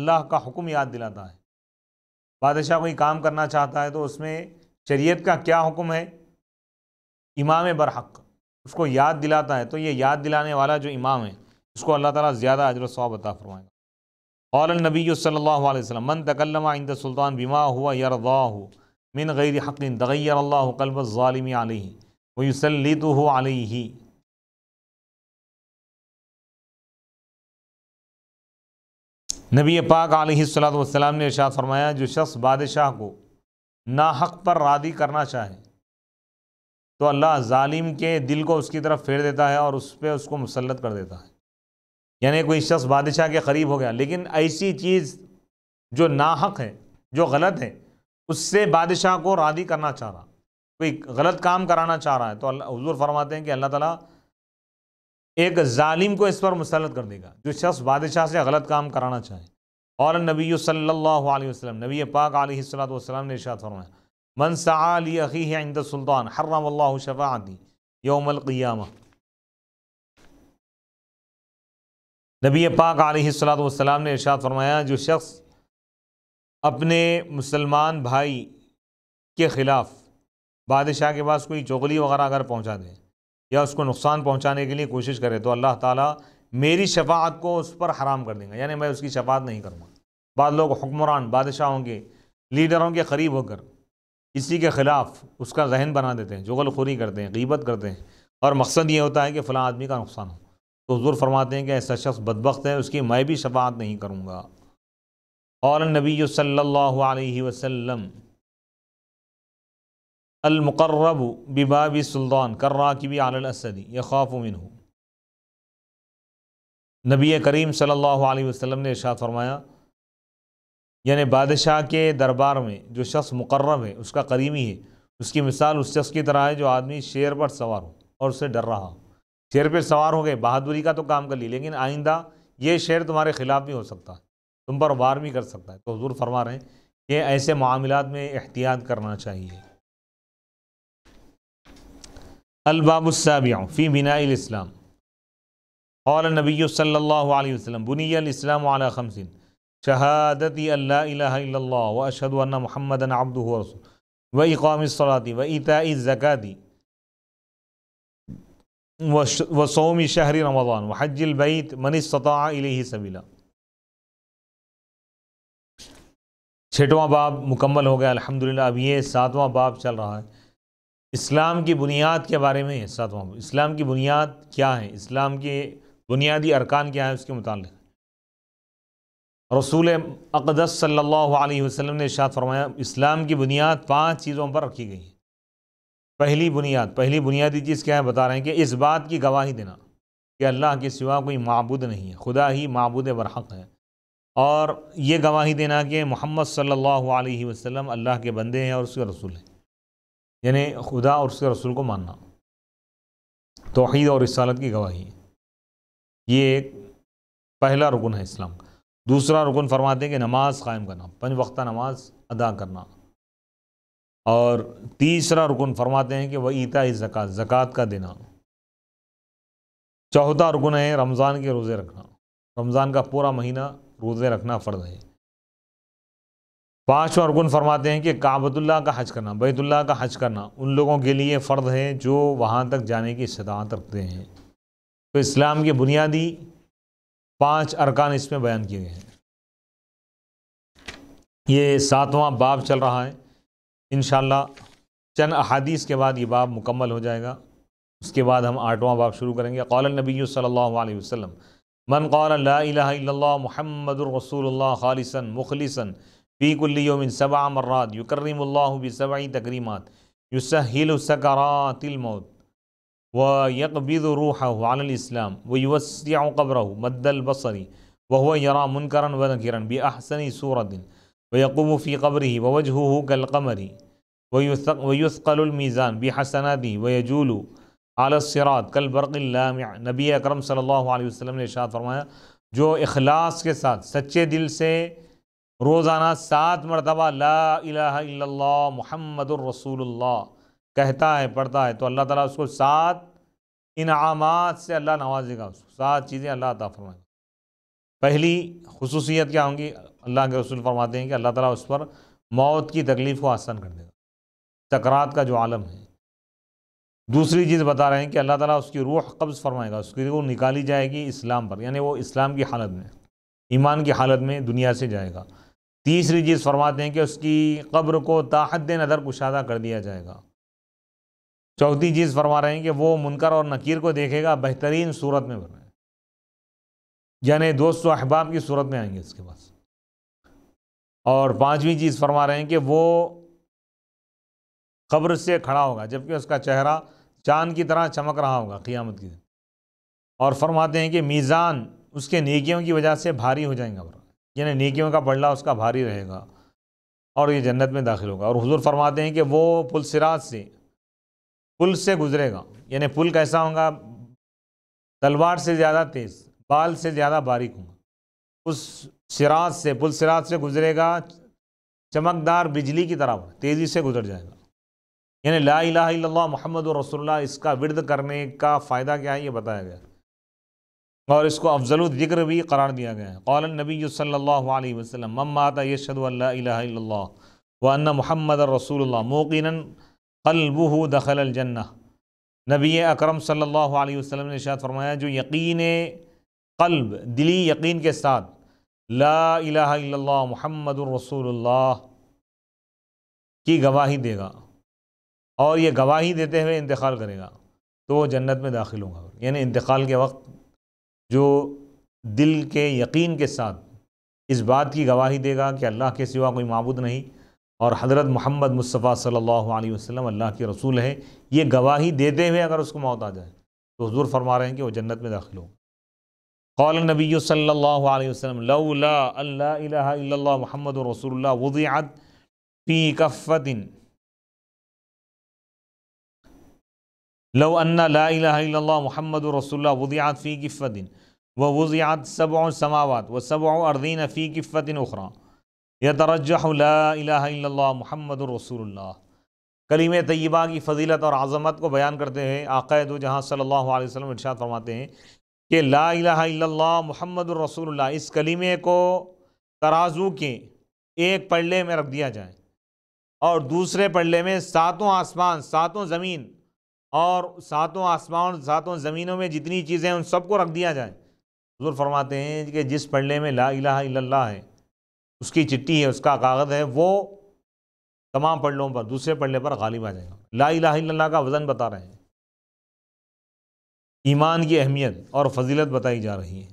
अल्लाह का हुक्म याद दिलाता है बादशाह कोई काम करना चाहता है तो उसमें शरीयत का क्या हुक्म है इमाम बरहक उसको याद दिलाता है तो ये याद दिलाने वाला जो इमाम है उसको अल्लाह ताला ज़्यादा अजर सवाब अता फरमाएगा और नबी सल्लल्लाहु अलैहि वसल्लम मन तकल्लमा इंद सुल्तान बिमा हुआ यर हो मिन गैर हकिन दगैर कल्ब ालिम आलही वसलित हो आलही नबी पाक आलही सलाम ने इर्शाद फरमाया जो शख्स बादशाह को ना हक पर रादी करना चाहे तो अल्लाह जालिम के दिल को उसकी तरफ फेर देता है और उस पर उसको मुसलत कर देता है यानी कोई शख्स बादशाह के करीब हो गया लेकिन ऐसी चीज़ जो नाहक है जो गलत है उससे बादशाह को रादी करना चाह रहा कोई गलत काम कराना चाह रहा है तो अल्लाह हजूर फरमाते हैं कि अल्लाह ताला एक जालिम को इस पर मुसलत कर देगा जो शख्स बादशाह से गलत काम कराना चाहे और नबी सल्लल्लाहु अलैहि वसल्लम नबी पाक वसलाम ने इशात फरमाया मन सली है इंद सुल्तान हर्रम्ला शफ़ाती यौमलक़ियाम नबी पाक वसलाम ने इशात फरमाया जो शख्स अपने मुसलमान भाई के ख़िलाफ़ बादशाह के पास कोई चोगली वगैरह अगर पहुँचा दे या उसको नुकसान पहुँचाने के लिए कोशिश करे तो अल्लाह ताला मेरी शफात को उस पर हराम कर देंगे यानी मैं उसकी शफात नहीं करूँगा बाद लोग हुक्मरान बादशाहों के लीडरों के करीब होकर इसी के ख़िलाफ़ उसका जहन बना देते हैं जुगलखोरी करते हैं गीबत करते हैं और मकसद ये होता है कि फ़लाँ आदमी का नुकसान हो तो हजूर फरमाते हैं कि ऐसा शख्स बदबख्त है उसकी मैं भी शफात नहीं करूँगा और नबी सल्ला वसम अलमकर्रब बिबाबी सुल्तान कर्रा की भी आलसदी यह खौफ उमिन हूँ नबी करीम सल्लल्लाहु अलैहि वसल्लम ने इशाद फरमाया यानी बादशाह के दरबार में जो शख्स मुकर्रम है उसका करीमी है उसकी मिसाल उस शख्स की तरह है जो आदमी शेर पर सवार हो और उससे डर रहा हो शेर पर सवार हो गए बहादुरी का तो काम कर ली लेकिन आइंदा ये शेर तुम्हारे ख़िलाफ़ भी हो सकता है तुम पर वार भी कर सकता है तो हजूर फरमा रहे हैं कि ऐसे मामला में एहतियात करना चाहिए अलबाबुस्साबिया फ़ी बिना इस्लाम और ان لا वसम الا الله शहादत ان محمدا अशद ورسوله واقام व وايتاء الزكاه وصوم व सोम وحج البيت من استطاع اليه सबीला छठवां बाब मुकम्मल हो गया अल्हम्दुलिल्लाह अब ये सातवां बाब चल रहा है इस्लाम की बुनियाद के बारे में सातवां इस्लाम की बुनियाद क्या है इस्लाम के बुनियादी अरकान क्या है उसके मुतालिक रसूल अकदस सल्लल्लाहु अलैहि वसल्लम ने शाद फरमाया इस्लाम की बुनियाद पांच चीज़ों पर रखी गई है पहली बुनियाद पहली बुनियादी चीज़ क्या है बता रहे हैं कि इस बात की गवाही देना कि अल्लाह के सिवा कोई मबूद नहीं है खुदा ही मबूद बरहक है और ये गवाही देना कि मोहम्मद सल्लल्लाहु अलैहि वसल्लम अल्लाह के बंदे हैं और उसके रसूल हैं यानी खुदा और उसके रसूल को मानना तोहद और रसालत की गवाही है ये एक पहला रुकन है इस्लाम का दूसरा रुकन फरमाते हैं कि नमाज कायम करना पंच वक्ता नमाज अदा करना और तीसरा रुकन फरमाते हैं कि वह ईता ज़क़़त ज़क़़त का देना चौथा रुकन है रमज़ान के रोज़े रखना रमज़ान का पूरा महीना रोज़े रखना फ़र्ज है पाँचवा रुकन फरमाते हैं कि काबतुल्ला का हज करना बैतुल्ला का हज करना उन लोगों के लिए फ़र्ज है जो वहाँ तक जाने की सदात रखते हैं तो इस्लाम के बुनियादी पांच अरकान इसमें बयान किए गए हैं ये सातवां बाब चल रहा है इन चंद अहादीस के बाद ये बाब मुकम्मल हो जाएगा उसके बाद हम आठवां बाब शुरू करेंगे कौल नबी सल्लल्लाहु अलैहि मन कौल महमद रसूल खालिसन मुखलिसन फ़ीकुल्लियोमिन सबा मर्रात युकर्रमल्ला सबाई तकरीमत युसहिल मौत व यकबीज़ रूहास्म व युवस्या कब्र मद्दल बसरी वह यरा मुनकरन व नकिरन बी अहसनी सूरदिन व यकूम फ़ी कब्री व वजह कलकमरी वयुस्कलमीज़ान बी हसनादी व यजूलू आलसरात कल बरक़ाम नबी अक्रम सल्लल्लाहु ने शाह फरमाया जो अखलास के साथ सच्चे दिल से रोज़ाना सात मरतबा ला इलाहा इल्लल्लाह कहता है पढ़ता है तो अल्लाह ताला उसको सात इनामात से अल्लाह नवाजेगा उसको सात चीज़ें अल्लाह अता फरमाएगा पहली खसूसियत क्या होंगी अल्लाह के रसूल फरमाते हैं कि अल्लाह ताला उस पर मौत की तकलीफ़ को आसान कर देगा तकरात का जो आलम है दूसरी चीज़ बता रहे हैं कि अल्लाह ताला उसकी रूह कब्ज़ फरमाएगा उसकी रूह निकाली जाएगी इस्लाम पर यानी वो इस्लाम की हालत में ईमान की हालत में दुनिया से जाएगा तीसरी चीज़ फरमाते हैं कि उसकी कब्र को ताहद नदर कुशादा कर दिया जाएगा चौथी चीज़ फरमा रहे हैं कि वो मुनकर और नकीर को देखेगा बेहतरीन सूरत में बनाए यानी दोस्त अहबाब की सूरत में आएंगे इसके पास और पांचवी चीज़ फरमा रहे हैं कि वो खबर से खड़ा होगा जबकि उसका चेहरा चांद की तरह चमक रहा होगा क़ियामत की और फरमाते हैं कि मीज़ान उसके नेकियों की वजह से भारी हो जाएगा यानी नेकियों का पड़ला उसका भारी रहेगा और ये जन्नत में दाखिल होगा और हुजूर फरमाते हैं कि वो पुलसरात से पुल से गुजरेगा यानी पुल कैसा होगा तलवार से ज़्यादा तेज़ बाल से ज़्यादा बारीक होगा उस सिराज से पुल सिराज से गुजरेगा चमकदार बिजली की तरह तेज़ी से गुजर जाएगा यानी ला इला मोहम्मद रसोल्ला इसका विरद करने का फ़ायदा क्या है ये बताया गया और इसको अफजल जिक्र भी करार दिया गया है कौल नबी सल्ला वसलम माता यशद वन मोहम्मद रसूल मोकिन कल्बू दखल जन्ना नबी अकरम सल्लल्लाहु अलैहि वसल्लम ने इशाद फरमाया जो यकीन कल्ब दिली यकीन के साथ ला इला मोहम्मद रसूलुल्लाह की गवाही देगा और ये गवाही देते हुए इंतकाल करेगा तो वो जन्नत में दाखिल होगा यानी इंतकाल के वक्त जो दिल के यकीन के साथ इस बात की गवाही देगा कि अल्लाह के सिवा कोई मबूद नहीं और हज़रत मोहम्मद मुस्तफ़ा सल्लल्लाहु अलैहि अल्लाह के रसूल हैं ये गवाही देते हुए अगर उसको मौत आ जाए तो हजूर फरमा रहे हैं कि वह जन्नत में दाखिल हो कौल नबी सल्ला वसम लौला महमद रसूल वज़ियात फ़ी कफ़तिन लो अन्ना ला इला महमद रसूल वज़ियात फ़ी किफ़तिन व वज़ियात सब समावत व सब अर्दीन फ़ी किफ़तिन उखरा यतरजह महमद रसूल कलीम तय्यबा की फजीलत और आज़मत को बयान करते हुए आक़द जहाँ सल्ला वसम इर्शाद फरमाते हैं कि ला महमद रसूल इस कलीमे को तराजू के एक पल्ले में रख दिया जाए और दूसरे पल्ले में सातों आसमान सातों ज़मीन और सातों आसमान सातों ज़मीनों में जितनी चीज़ें उन सबको रख दिया जाए फरमाते हैं कि जिस पल्ले में ला इला है उसकी चिट्ठी है उसका कागज़ है वो तमाम पढ़लों पर दूसरे पढ़ने पर गालिब आ जाएगा ला इला का वज़न बता रहे हैं ईमान की अहमियत और फजीलत बताई जा रही है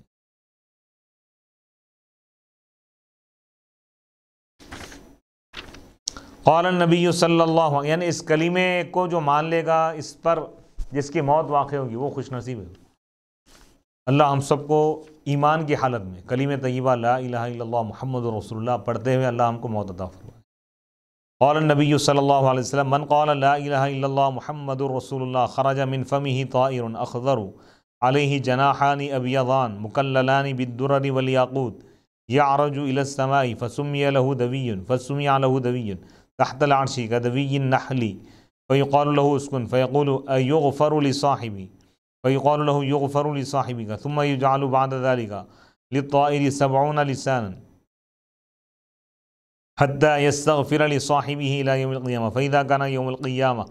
कौल नबी सल्लल्लाहु यानी इस कलीमे को जो मान लेगा इस पर जिसकी मौत वाक़ होगी वो खुश नसीब है अल्लाह हम सबको ईमान की हालत में कलीम तयबा ला महमद रसोल्ला पढ़ते हुए अल्लाह हमको मौत अदा फरमाए कौल नबी सल्लल्लाहु मन कौल ला महमद रसोल्ला खराज मिन फ़मी तायर अखदर अलही जनाहानी अबियादान मुकल्लानी बिदुर वलियाकूत या आरजू इलसमाई फ़सुम लहू दवीन फसुमी अलहु दवीन तहत आरशी का दवीन नहली फ़ैक़ल लहू उसकन फ़ैक़ुल फ़र साहिबी फ़ैक़ौलफ़रसाहिबी का तुम युजालबादी का लितर सबौन लसान हद्दा यसफ़िर साहिबी लायम फ़ैदा काना यौमक़ियाम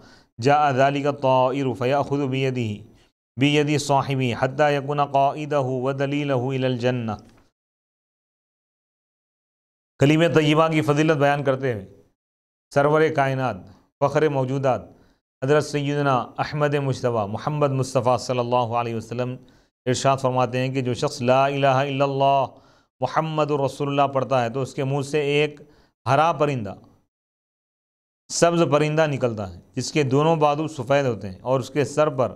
जा अदाली का तौर फ़याखुद बेदी बेदी साहिबी हद्दा यकुन क़ाद व दलील इलजन्ना कलीम तयबा की फजीलत बयान करते हुए सरवर कायनत फ़खर मौजूदात हज़रत सैदना अहमद मुशतबा मोहम्मद मुस्तफ़ा सल्लल्लाहु अलैहि वसल्लम इरशाद फरमाते हैं कि जो शख्स ला इलाहा मोहम्मद रसोल्ला पढ़ता है तो उसके मुंह से एक हरा परिंदा सब्ज़ परिंदा निकलता है जिसके दोनों बादू सफ़ेद होते हैं और उसके सर पर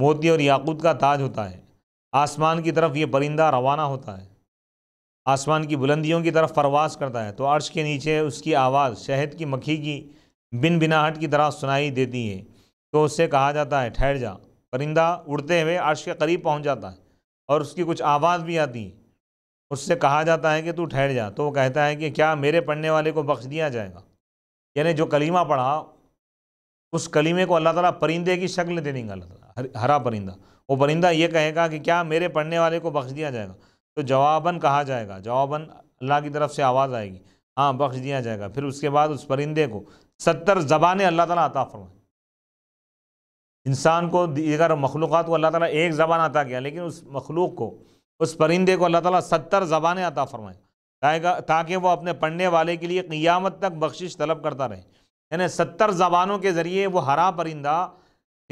मोती और याकूत का ताज होता है आसमान की तरफ ये परिंदा रवाना होता है आसमान की बुलंदियों की तरफ परवास करता है तो अर्श के नीचे उसकी आवाज़ शहद की मक्खी की बिन बिनाहट की तरह सुनाई देती हैं तो उससे कहा जाता है ठहर जा परिंदा उड़ते हुए अर्श के करीब पहुंच जाता है और उसकी कुछ आवाज़ भी आती है उससे कहा जाता है कि तू ठहर जा तो वो कहता है कि क्या मेरे पढ़ने वाले को बख्श दिया जाएगा यानी जो कलीमा पढ़ा उस कलीमे को अल्लाह ताला परिंदे की शक्ल दे देंगे अल्लाह ताला हरा परिंदा वो परिंदा ये कहेगा कि क्या मेरे पढ़ने वाले को बख्श दिया जाएगा तो जवाबन कहा जाएगा जवाबन अल्लाह की तरफ से आवाज़ आएगी हाँ बख्श दिया जाएगा फिर उसके बाद उस परिंदे को सत्तर ज़बानें अल्लाह ताला अता फरमाए इंसान को दीगर मखलूक़ को अल्लाह ताला एक ज़बान अता किया लेकिन उस मखलूक को उस परिंदे को अल्लाह ताला सत्तर ज़बानें अता फरमाए ताकि वो अपने पढ़ने वाले के लिए क़ियामत तक बख्शिश तलब करता रहे यानी सत्तर ज़बानों के ज़रिए वो हरा परिंदा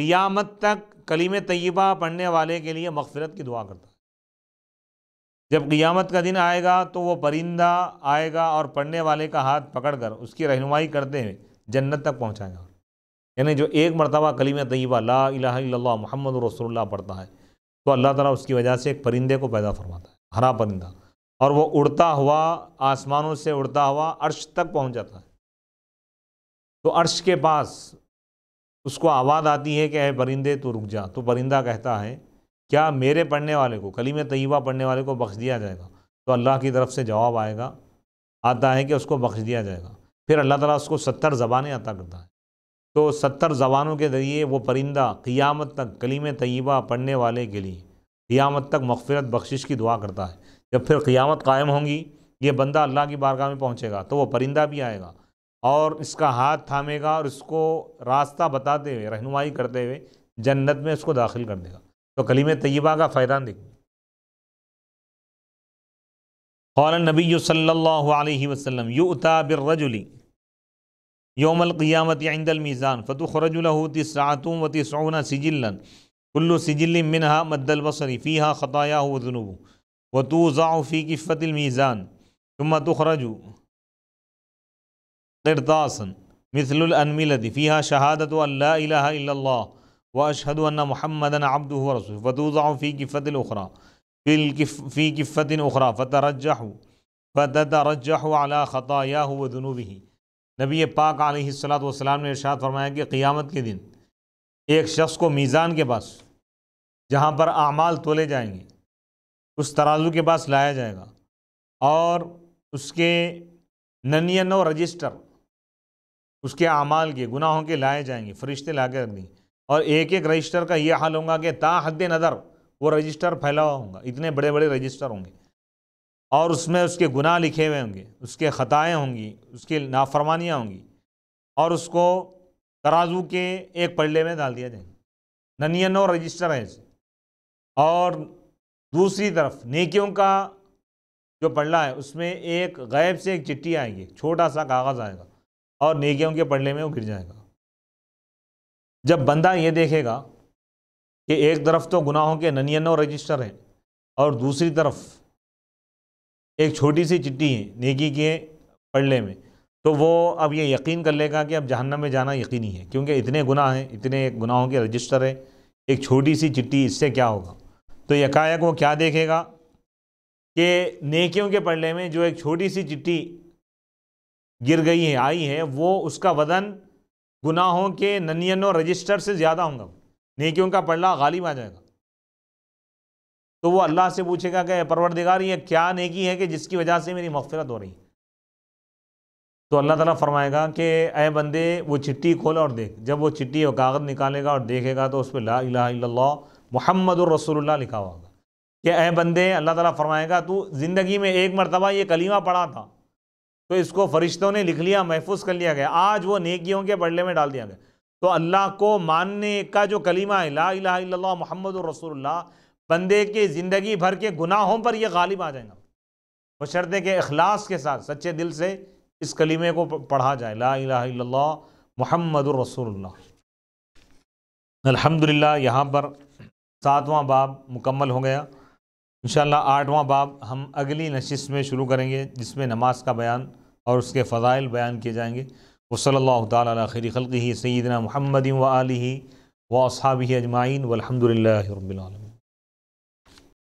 क़ियामत तक कलीम तय्यबा पढ़ने वाले के लिए मगफ़रत की दुआ करता है जब क़ियामत का दिन आएगा तो वो परिंदा आएगा और पढ़ने वाले का हाथ पकड़कर उसकी रहनुमाई करते हुए जन्नत तक पहुँचाएगा यानी जो एक मरतबा कलीम तयबा ला अला मोहम्मद रसोल्ला पढ़ता है तो अल्लाह ताला उसकी वजह से एक परिंदे को पैदा फरमाता है हरा परिंदा और वो उड़ता हुआ आसमानों से उड़ता हुआ अर्श तक पहुँच जाता है तो अर्श के पास उसको आवाज़ आती है कि अरे परिंदे तो रुक जा तो परिंदा कहता है क्या मेरे पढ़ने वाले को कलीम तयबा पढ़ने वाले को बख्श दिया जाएगा तो अल्लाह की तरफ से जवाब आएगा आता है कि उसको बख्श दिया जाएगा फिर अल्लाह ताला उसको सत्तर ज़बानें अता करता है तो सत्तर ज़बानों के ज़रिए वो परिंदा क़ियामत तक कलीम तयबा पढ़ने वाले के लिए क़ियामत तक मगफ़रत बख्शिश की दुआ करता है जब फिर क़ियामत कायम होंगी ये बंदा अल्लाह की बारगाह में पहुँचेगा तो वह परिंदा भी आएगा और इसका हाथ थामेगा और इसको रास्ता बताते हुए रहनुमाई करते हुए जन्नत में उसको दाखिल कर देगा तो कलीम तय्यबा का फ़ायदा देखिए कौल नबी सल्लल्लाहु अलैहि वसल्लम युता बिरजुली يوم القيامة عند الميزان فتخرج له تسعة وتسعون سجلا كل سجل منها مد البصر فيها خطاياه وذنوبه وتوزع في كفة الميزان ثم تخرج قرطاسا مثل الأنملة فيها شهادة أن لا إله إلا الله وأشهد أن محمدا عبده ورسوله فتوزع في كفة الأخرى في, الكف في كفة أخرى فترجح فتترجح على خطاياه وذنوبه नबी पाक आलतम ने इरशाद फरमाया कि क़ियामत के दिन एक शख्स को मीज़ान के पास जहाँ पर अमाल तोले जाएंगे उस तराजू के पास लाया जाएगा और उसके ननियनो रजिस्टर उसके अमाल के गुनाहों के लाए जाएंगे फरिश्ते ला के रख देंगे और एक एक रजिस्टर का ये हाल होगा कि ता हद नज़र वो रजिस्टर फैला हुआ होगा इतने बड़े बड़े रजिस्टर होंगे और उसमें उसके गुनाह लिखे हुए होंगे उसके ख़ताएँ होंगी उसकी नाफरमानियाँ होंगी और उसको तराजू के एक पल्ले में डाल दिया जाएगा ननियनो रजिस्टर है इसे और दूसरी तरफ नेकियों का जो पल्ला है उसमें एक गैब से एक चिट्ठी आएगी छोटा सा कागज़ आएगा और नेकियों के पल्ले में वो गिर जाएगा जब बंदा ये देखेगा कि एक तरफ तो गुनाहों के ननियनो रजिस्टर हैं और दूसरी तरफ एक छोटी सी चिट्ठी है नेकी के पढ़ने में तो वो अब ये यकीन कर लेगा कि अब जहन्नम में जाना यकीनी है क्योंकि इतने गुनाह हैं इतने गुनाहों के रजिस्टर हैं एक छोटी सी चिट्ठी इससे क्या होगा तो यकायक वो क्या देखेगा कि नेकियों के पढ़ने में जो एक छोटी सी चिट्ठी गिर गई है आई है वो उसका वजन गुनाहों के ननियनों रजिस्टर से ज़्यादा होगा नेकियों का पढ़ला गालिब आ जाएगा तो वो अल्लाह से पूछेगा कि परवरदिगार ये क्या नेकी है कि जिसकी वजह से मेरी मफफरत हो रही तो अल्लाह ताला फरमाएगा कि अय बंदे वो चिट्ठी खोल और देख जब वो चिट्ठी और कागज़ निकालेगा और देखेगा तो उस पर ला इला मोहम्मद रसूलुल्लाह लिखा हुआ होगा कि अय बंदे अल्लाह ताला फरमाएगा तू ज़िंदगी में एक मरतबा ये कलीमा पढ़ा था तो इसको फरिश्तों ने लिख लिया महफूज कर लिया गया आज वो नेकियों के बदले में डाल दिया गया तो अल्लाह को मानने का जो कलीमा है ला इला मोहम्मद रसूलुल्लाह बंदे के ज़िंदगी भर के गुनाहों पर यह गालिब आ जाएगा बशर्ते के अखलास के साथ सच्चे दिल से इस कलीमे को पढ़ा जाए ला इला रसूल रसूलुल्लाह अल्हम्दुलिल्लाह यहाँ पर सातवां बाब मुकम्मल हो गया इन आठवां बाब हम अगली नशिस में शुरू करेंगे जिसमें नमाज का बयान और उसके फ़जाइल बयान किए जाएंगे वसल तखिर खल सईदना महमद वाली वसाबी अजमाइन वलहमदिल्ला रबालम